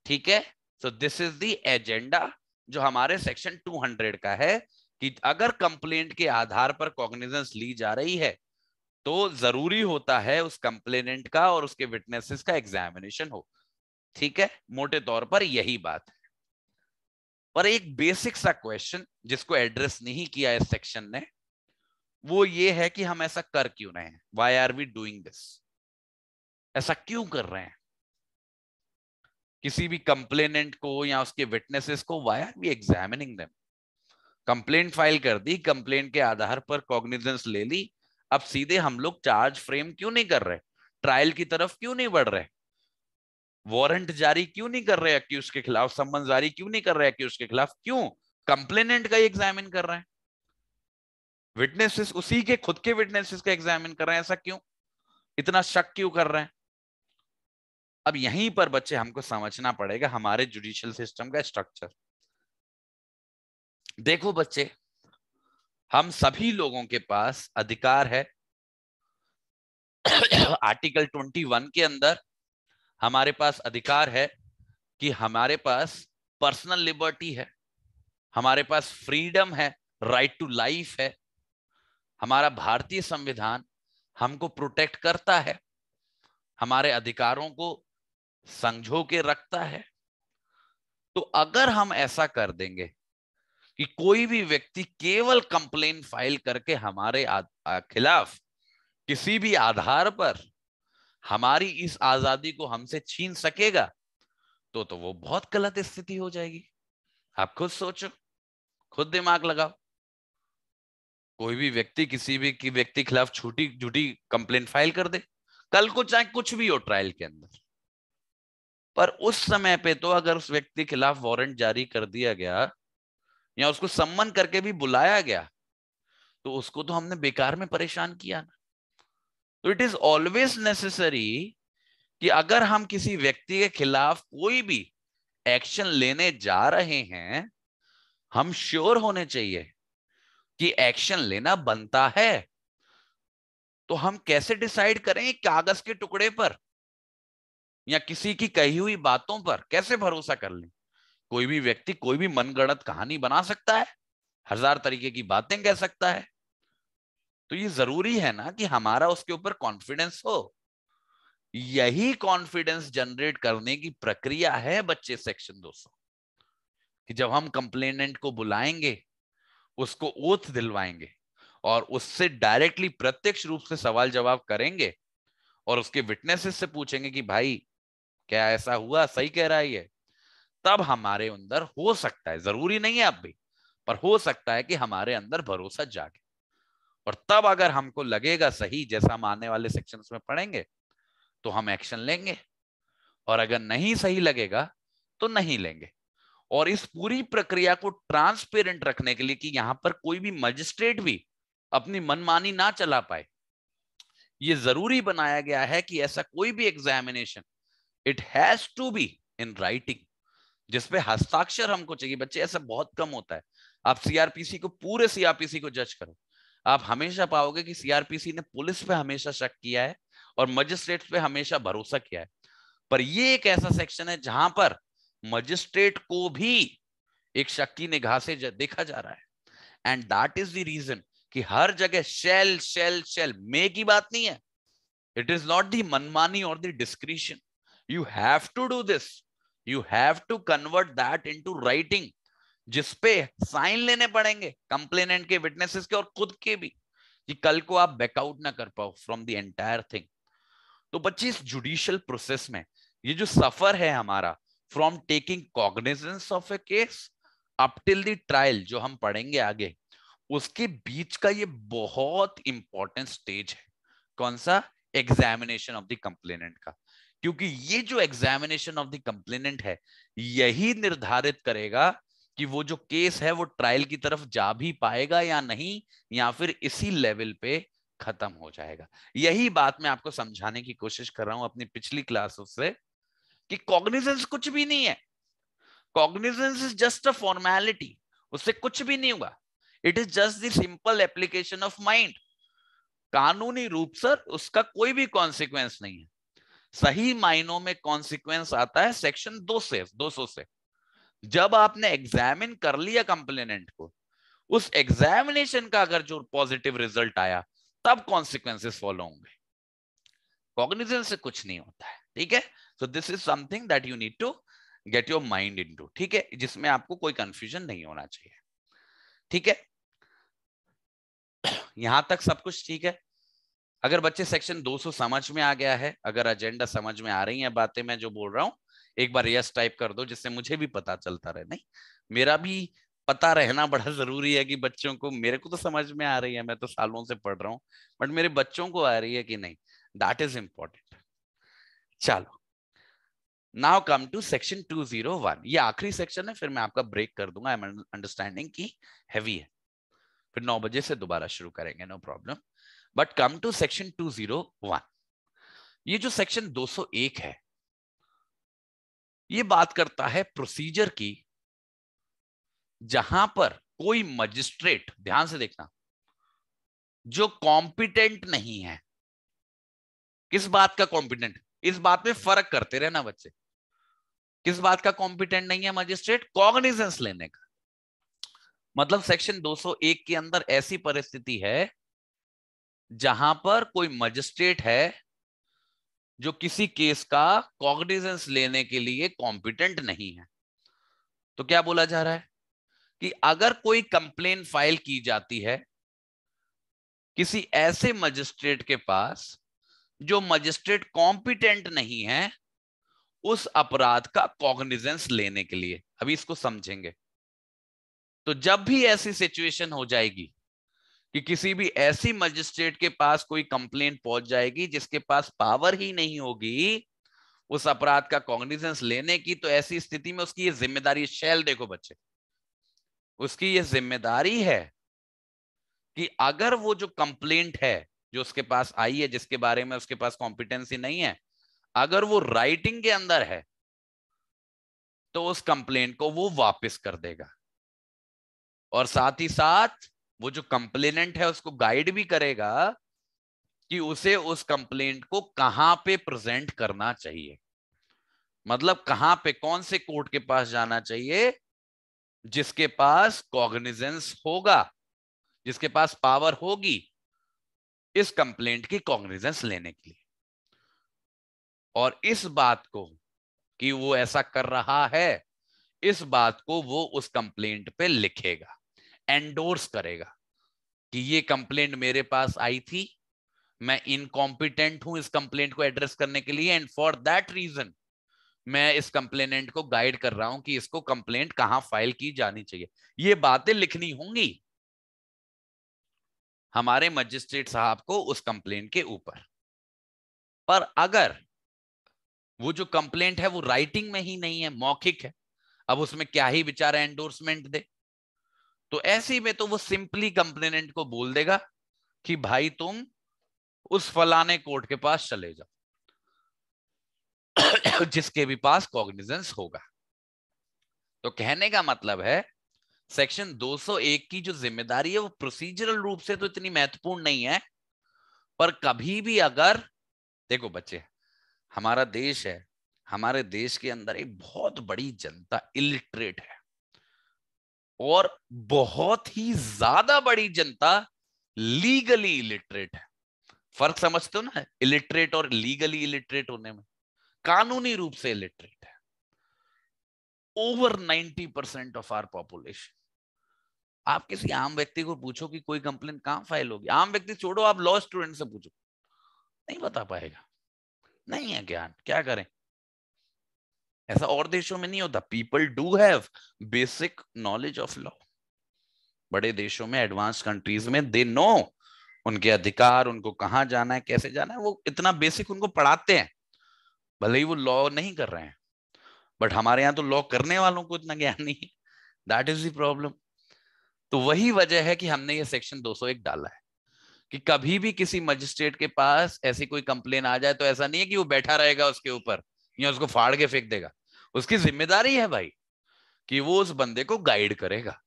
ठीक है so this is the agenda जो हमारे सेक्शन 200 का है कि अगर कंप्लेंट के आधार पर कॉग्निजेंस ली जा रही है तो जरूरी होता है उस कंप्लेनेंट का और उसके विटनेसेस का एग्जामिनेशन हो ठीक है मोटे तौर पर यही बात है पर एक बेसिक सा क्वेश्चन जिसको एड्रेस नहीं किया इस सेक्शन ने वो ये है कि हम ऐसा कर क्यों रहे हैं why are we doing this ऐसा क्यों कर रहे हैं किसी भी कंप्लेनेंट को या उसके विटनेसेस को why are we examining them complaint file कर दी कंप्लेंट के आधार पर कॉग्निजेंस ले ली अब सीधे हम लोग चार्ज फ्रेम क्यों नहीं कर रहे ट्रायल की तरफ क्यों नहीं बढ़ रहे वारंट जारी क्यों नहीं कर रहे अक्यूज के खिलाफ सम्मन जारी क्यों नहीं कर रहे अक्यूज के खिलाफ क्यों कंप्लेनेंट का एग्जामिन कर रहे हैं विटनेसेस उसी के खुद के विटनेसेस का एग्जामिन कर रहे हैं ऐसा क्यों इतना शक क्यों कर रहे हैं अब यहीं पर बच्चे हमको समझना पड़ेगा हमारे जुडिशियल सिस्टम का स्ट्रक्चर देखो बच्चे हम सभी लोगों के पास अधिकार है आर्टिकल 21 के अंदर हमारे पास अधिकार है कि हमारे पास पर्सनल लिबर्टी है हमारे पास फ्रीडम है राइट टू लाइफ है हमारा भारतीय संविधान हमको प्रोटेक्ट करता है हमारे अधिकारों को संजो के रखता है तो अगर हम ऐसा कर देंगे कि कोई भी व्यक्ति केवल कंप्लेन फाइल करके हमारे खिलाफ किसी भी आधार पर हमारी इस आजादी को हमसे छीन सकेगा तो तो वो बहुत गलत स्थिति हो जाएगी आप खुद सोचो खुद दिमाग लगाओ कोई भी व्यक्ति किसी भी की व्यक्ति खिलाफ छूटी झूठी कंप्लेन फाइल कर दे कल को चाहे कुछ भी हो ट्रायल के अंदर पर उस समय पे तो अगर उस व्यक्ति खिलाफ वारंट जारी कर दिया गया या उसको सम्मन करके भी बुलाया गया तो उसको तो हमने बेकार में परेशान किया ना तो इट इज ऑलवेज नेसेसरी कि अगर हम किसी व्यक्ति के खिलाफ कोई भी एक्शन लेने जा रहे हैं हम श्योर होने चाहिए कि एक्शन लेना बनता है तो हम कैसे डिसाइड करें कागज के टुकड़े पर या किसी की कही हुई बातों पर कैसे भरोसा कर लें कोई भी व्यक्ति कोई भी मनगढ़ंत कहानी बना सकता है हजार तरीके की बातें कह सकता है तो ये जरूरी है ना कि हमारा उसके ऊपर कॉन्फिडेंस हो यही कॉन्फिडेंस जनरेट करने की प्रक्रिया है बच्चे सेक्शन 200 कि जब हम कंप्लेनेंट को बुलाएंगे उसको ओथ दिलवाएंगे और उससे डायरेक्टली प्रत्यक्ष रूप से सवाल जवाब करेंगे और उसके विटनेसेस से पूछेंगे कि भाई क्या ऐसा हुआ सही कह रहा है ये तब हमारे अंदर हो सकता है जरूरी नहीं है अब भी पर हो सकता है कि हमारे अंदर भरोसा जागे और तब अगर हमको लगेगा सही जैसा हम आने वाले सेक्शन में पढ़ेंगे तो हम एक्शन लेंगे और अगर नहीं सही लगेगा तो नहीं लेंगे और इस पूरी प्रक्रिया को ट्रांसपेरेंट रखने के लिए कि यहां पर कोई भी मजिस्ट्रेट भी अपनी मनमानी ना चला पाए ये जरूरी बनाया गया है कि ऐसा कोई भी examination it has to be in writing जिसपे हस्ताक्षर हमको चाहिए बच्चे ऐसा बहुत कम होता है आप सीआरपीसी को पूरे सीआरपीसी को जज करो आप हमेशा पाओगे कि सीआरपीसी ने पुलिस पे हमेशा शक किया है और मजिस्ट्रेट पे हमेशा भरोसा किया है पर ये एक ऐसा सेक्शन है जहां पर मजिस्ट्रेट को भी एक शक की निगाह से देखा जा रहा है and that is the reason कि हर जगह शेल शेल शेल मे की बात नहीं है इट इज नॉट दी मनमानी और the discretion you have to do this you have to convert that into writing जिसपे साइन लेने पड़ेंगे कंप्लेनेंट के विटनेसेस के और खुद के भी कि कल को आप बैकआउट ना कर पाओ फ्रॉम दी एंटायर थिंग तो बच्चे इस जुडिशियल प्रोसेस में ये जो सफर है हमारा from taking cognizance of a case up till the trial जो हम पढ़ेंगे आगे उसके बीच का ये बहुत इंपॉर्टेंट स्टेज है कौन सा एग्जामिनेशन ऑफ द कंप्लेनेंट का क्योंकि ये जो एग्जामिनेशन ऑफ द कंप्लेनेंट है यही निर्धारित करेगा कि वो जो केस है वो ट्रायल की तरफ जा भी पाएगा या नहीं या फिर इसी लेवल पे खत्म हो जाएगा यही बात मैं आपको समझाने की कोशिश कर रहा हूं अपनी पिछली क्लासों से कि कॉग्निजेंस कुछ भी नहीं है cognizance is just a formality उससे कुछ भी नहीं हुआ it is just simple application of mind कानूनी रूप से उसका कोई भी कॉन्सिक्वेंस नहीं है सही मायनों में कॉन्सिक्वेंस आता है सेक्शन दो से दो से जब आपने एग्जामिन कर लिया कंप्लेनेंट को उस एग्जामिनेशन का अगर जो पॉजिटिव रिजल्ट आया तब कॉन्सिक्वेंसेस फॉलो होंगे कॉग्निजन से कुछ नहीं होता है ठीक है so this is something that you need to get your mind into ठीक है जिसमें आपको कोई कंफ्यूजन नहीं होना चाहिए ठीक है यहां तक सब कुछ ठीक है अगर बच्चे सेक्शन 200 समझ में आ गया है अगर एजेंडा समझ में आ रही है बातें मैं जो बोल रहा हूं एक बार यस टाइप कर दो जिससे मुझे भी पता चलता रहे नहीं मेरा भी पता रहना बड़ा जरूरी है कि बच्चों को मेरे को तो समझ में आ रही है मैं तो सालों से पढ़ रहा हूं बट मेरे बच्चों को आ रही है कि नहीं दैट इज इंपॉर्टेंट चलो नाउ कम टू सेक्शन 201 ये आखिरी सेक्शन है फिर मैं आपका ब्रेक कर दूंगा आई एम अंडरस्टैंडिंग की हैवी है फिर 9 बजे से दोबारा शुरू करेंगे no problem but come to section 201 ये जो सेक्शन 201 है ये बात करता है प्रोसीजर की जहां पर कोई मजिस्ट्रेट ध्यान से देखना जो कॉम्पिटेंट नहीं है किस बात का कॉम्पिटेंट इस बात में फर्क करते रहना बच्चे किस बात का कॉम्पिटेंट नहीं है मजिस्ट्रेट कॉग्निजेंस लेने का मतलब सेक्शन 201 के अंदर ऐसी परिस्थिति है जहां पर कोई मजिस्ट्रेट है जो किसी केस का कॉग्निजेंस लेने के लिए कॉम्पिटेंट नहीं है तो क्या बोला जा रहा है कि अगर कोई कंप्लेन फाइल की जाती है किसी ऐसे मजिस्ट्रेट के पास जो मजिस्ट्रेट कॉम्पिटेंट नहीं है उस अपराध का कॉग्निजेंस लेने के लिए अभी इसको समझेंगे तो जब भी ऐसी सिचुएशन हो जाएगी कि किसी भी ऐसी मजिस्ट्रेट के पास कोई कंप्लेंट पहुंच जाएगी जिसके पास पावर ही नहीं होगी उस अपराध का कॉग्निजेंस लेने की तो ऐसी स्थिति में उसकी ये जिम्मेदारी शैल देखो बच्चे उसकी ये जिम्मेदारी है कि अगर वो जो कंप्लेंट है जो उसके पास आई है जिसके बारे में उसके पास कॉम्पिटेंसी नहीं है अगर वो राइटिंग के अंदर है तो उस कंप्लेंट को वो वापस कर देगा और साथ ही साथ वो जो कंप्लेनेंट है उसको गाइड भी करेगा कि उसे उस कंप्लेंट को कहां पे प्रेजेंट करना चाहिए मतलब कहां पे कौन से कोर्ट के पास जाना चाहिए जिसके पास कॉग्निजेंस होगा जिसके पास पावर होगी इस कंप्लेंट की कॉग्निजेंस लेने के लिए और इस बात को कि वो ऐसा कर रहा है इस बात को वो उस कंप्लेंट पे लिखेगा एंडोर्स करेगा कि ये कंप्लेंट मेरे पास आई थी मैं इनकॉम्पिटेंट हूं इस कंप्लेंट को एड्रेस करने के लिए एंड फॉर दैट रीजन मैं इस कंप्लेनेंट को गाइड कर रहा हूं कि इसको कंप्लेंट कहां फाइल की जानी चाहिए ये बातें लिखनी होंगी हमारे मजिस्ट्रेट साहब को उस कंप्लेंट के ऊपर पर अगर वो जो कंप्लेंट है वो राइटिंग में ही नहीं है मौखिक है अब उसमें क्या ही बेचारा एंडोर्समेंट दे तो ऐसे में तो वो सिंपली कंप्लेनेंट को बोल देगा कि भाई तुम उस फलाने कोर्ट के पास चले जाओ जिसके भी पास कॉग्निजेंस होगा तो कहने का मतलब है सेक्शन 201 की जो जिम्मेदारी है वो प्रोसीजरल रूप से तो इतनी महत्वपूर्ण नहीं है पर कभी भी अगर देखो बच्चे हमारा देश है हमारे देश के अंदर एक बहुत बड़ी जनता इलिटरेट है और बहुत ही ज्यादा बड़ी जनता लीगली इलिटरेट है फर्क समझते हो ना इलिटरेट और लीगली इलिटरेट होने में कानूनी रूप से इलिटरेट है over 90 percent of our population आप किसी आम व्यक्ति को पूछो कि कोई कंप्लेन कहां फाइल होगी आम व्यक्ति छोड़ो आप लॉ स्टूडेंट से पूछो नहीं बता पाएगा नहीं है ज्ञान क्या करें ऐसा और देशों में नहीं होता people do have basic knowledge of law बड़े देशों में एडवांस कंट्रीज में दे नो उनके अधिकार उनको कहाँ जाना है कैसे जाना है वो इतना बेसिक उनको पढ़ाते हैं भले ही वो लॉ नहीं कर रहे हैं बट हमारे यहाँ तो लॉ करने वालों को इतना ज्ञान नहीं है दैट इज दॉब्लम प्रॉब्लम तो वही वजह है कि हमने ये सेक्शन 201 डाला है कि कभी भी किसी मजिस्ट्रेट के पास ऐसी कोई कंप्लेन आ जाए तो ऐसा नहीं है कि वो बैठा रहेगा उसके ऊपर या उसको फाड़ के फेंक देगा उसकी जिम्मेदारी है भाई कि वो उस बंदे को गाइड करेगा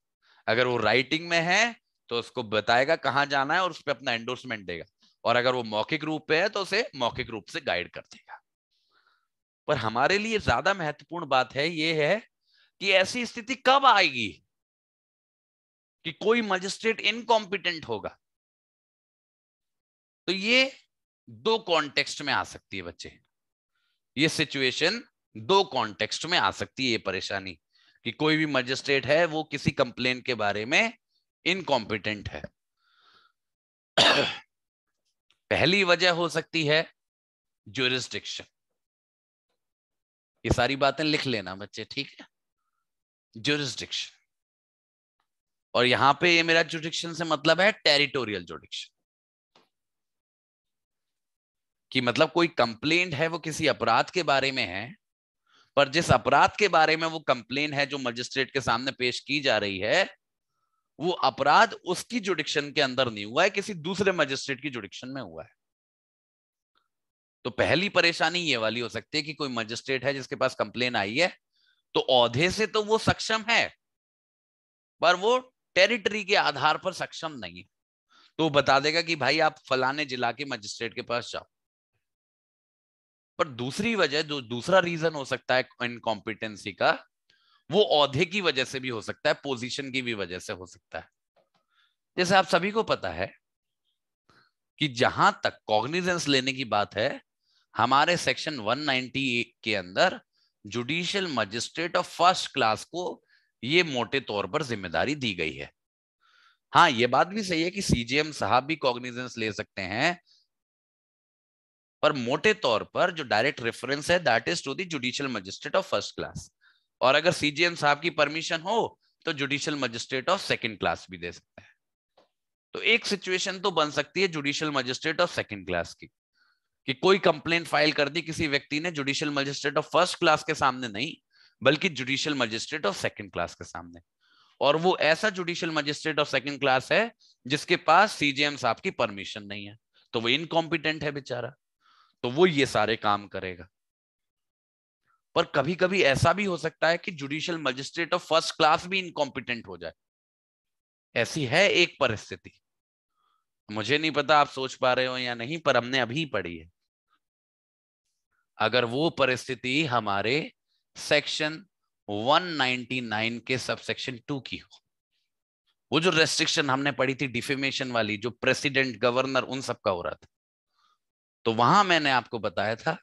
अगर वो राइटिंग में है तो उसको बताएगा कहाँ जाना है और उस पर अपना एंडोर्समेंट देगा और अगर वो मौखिक रूप पे है तो उसे मौखिक रूप से गाइड कर देगा पर हमारे लिए ज्यादा महत्वपूर्ण बात है ये है कि ऐसी स्थिति कब आएगी कि कोई मजिस्ट्रेट इनकॉम्पिटेंट होगा तो ये दो कॉन्टेक्स्ट में आ सकती है बच्चे ये सिचुएशन दो कॉन्टेक्स्ट में आ सकती है ये परेशानी कि कोई भी मजिस्ट्रेट है वो किसी कंप्लेन के बारे में इनकॉम्पिटेंट है पहली वजह हो सकती है ज्यूरिस्टिक्शन ये सारी बातें लिख लेना बच्चे ठीक है ज्यूरिस्टिक्शन और यहां पे ये मेरा जुडिक्शन से मतलब है टेरिटोरियल जुडिक्शन कि मतलब कोई कंप्लेंट है वो किसी अपराध के बारे में है पर जिस अपराध के बारे में वो कंप्लेन है जो मजिस्ट्रेट के सामने पेश की जा रही है वो अपराध उसकी जुडिक्शन के अंदर नहीं हुआ है किसी दूसरे मजिस्ट्रेट की जुडिक्शन में हुआ है तो पहली परेशानी ये वाली हो सकती है कि कोई मजिस्ट्रेट है जिसके पास कंप्लेन आई है तो औधे से तो वो सक्षम है पर वो टेरिटरी के आधार पर सक्षम नहीं है तो बता देगा कि भाई आप फलाने जिला के मजिस्ट्रेट के पास जाओ पर दूसरी वजह जो दूसरा रीजन हो सकता है इनकॉम्पिटेंसी का वो औधे की वजह से भी हो सकता है पोजीशन की भी वजह से हो सकता है जैसे आप सभी को पता है कि जहां तक कॉग्निजेंस लेने की बात है हमारे सेक्शन 190 के अंदर judicial magistrate of first class को ये मोटे तौर पर जिम्मेदारी दी गई है हाँ ये बात भी सही है कि सीजीएम साहब भी कॉग्निजेंस ले सकते हैं पर मोटे तौर पर जो डायरेक्ट रेफरेंस है that is to judicial magistrate of first class और अगर सीजीएम साहब की परमिशन हो तो judicial magistrate of second class भी दे सकते हैं तो एक सिचुएशन तो बन सकती है judicial magistrate of second class की कि कोई कंप्लेंट फाइल कर दी किसी व्यक्ति ने judicial magistrate of first class के सामने नहीं बल्कि judicial magistrate of second class के सामने और वो ऐसा judicial magistrate of second class है जिसके पास सीजेएम साहब की परमिशन नहीं है तो वो इनकॉम्पिटेंट है बेचारा तो वो ये सारे काम करेगा पर कभी कभी ऐसा भी हो सकता है कि judicial magistrate of first class भी इनकॉम्पिटेंट हो जाए ऐसी है एक परिस्थिति मुझे नहीं पता आप सोच पा रहे हो या नहीं पर हमने अभी पढ़ी है अगर वो परिस्थिति हमारे सेक्शन 199 के सबसेक्शन टू की हो वो जो रेस्ट्रिक्शन हमने पढ़ी थी डिफेमेशन वाली जो प्रेसिडेंट गवर्नर उन सब का हो रहा था तो वहां मैंने आपको बताया था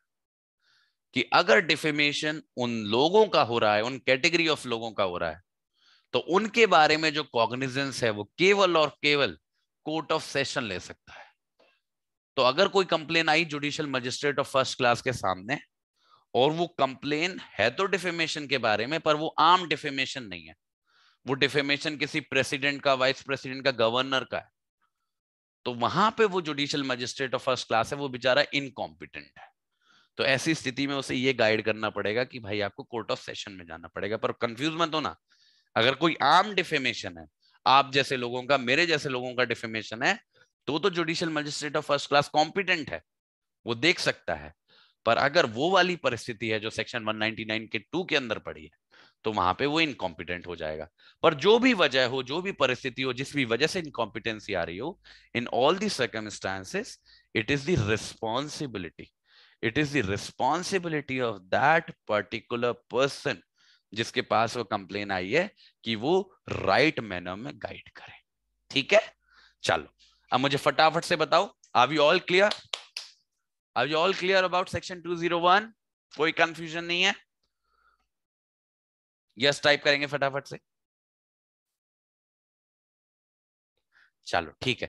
कि अगर डिफेमेशन उन लोगों का हो रहा है उन कैटेगरी ऑफ लोगों का हो रहा है तो उनके बारे में जो कॉग्निजेंस है वो केवल और केवल कोर्ट ऑफ सेशन ले सकता है तो अगर कोई कंप्लेन आई judicial magistrate of first class के सामने और वो कंप्लेन है तो डिफेमेशन के बारे में पर वो आम डिफेमेशन नहीं है वो डिफेमेशन किसी प्रेसिडेंट का वाइस प्रेसिडेंट का गवर्नर का है तो वहां पे वो judicial magistrate of first class है वो बेचारा इनकॉम्पिटेंट है तो ऐसी स्थिति में उसे ये गाइड करना पड़ेगा कि भाई आपको कोर्ट ऑफ सेशन में जाना पड़ेगा पर कंफ्यूज मत ना अगर कोई आम डिफेमेशन है आप जैसे लोगों का मेरे जैसे लोगों का डिफेमेशन है तो तो judicial magistrate of first class competent है वो देख सकता है पर अगर वो वाली परिस्थिति है जो सेक्शन वन के टू के अंदर पड़ी है तो वहां पे वो इनकॉम्पिटेंट हो जाएगा पर जो भी वजह हो जो भी परिस्थिति हो जिस भी वजह से इनकॉम्पिटेंसी आ रही हो in all the circumstances it is the responsibility it is the responsibility of that particular person जिसके पास वो कंप्लेन आई है कि वो राइट right मैनर में गाइड करे ठीक है चलो अब मुझे फटाफट से बताओ are you all clear are you all clear about section 201 कोई कंफ्यूजन नहीं है यस टाइप करेंगे फटाफट से चलो ठीक है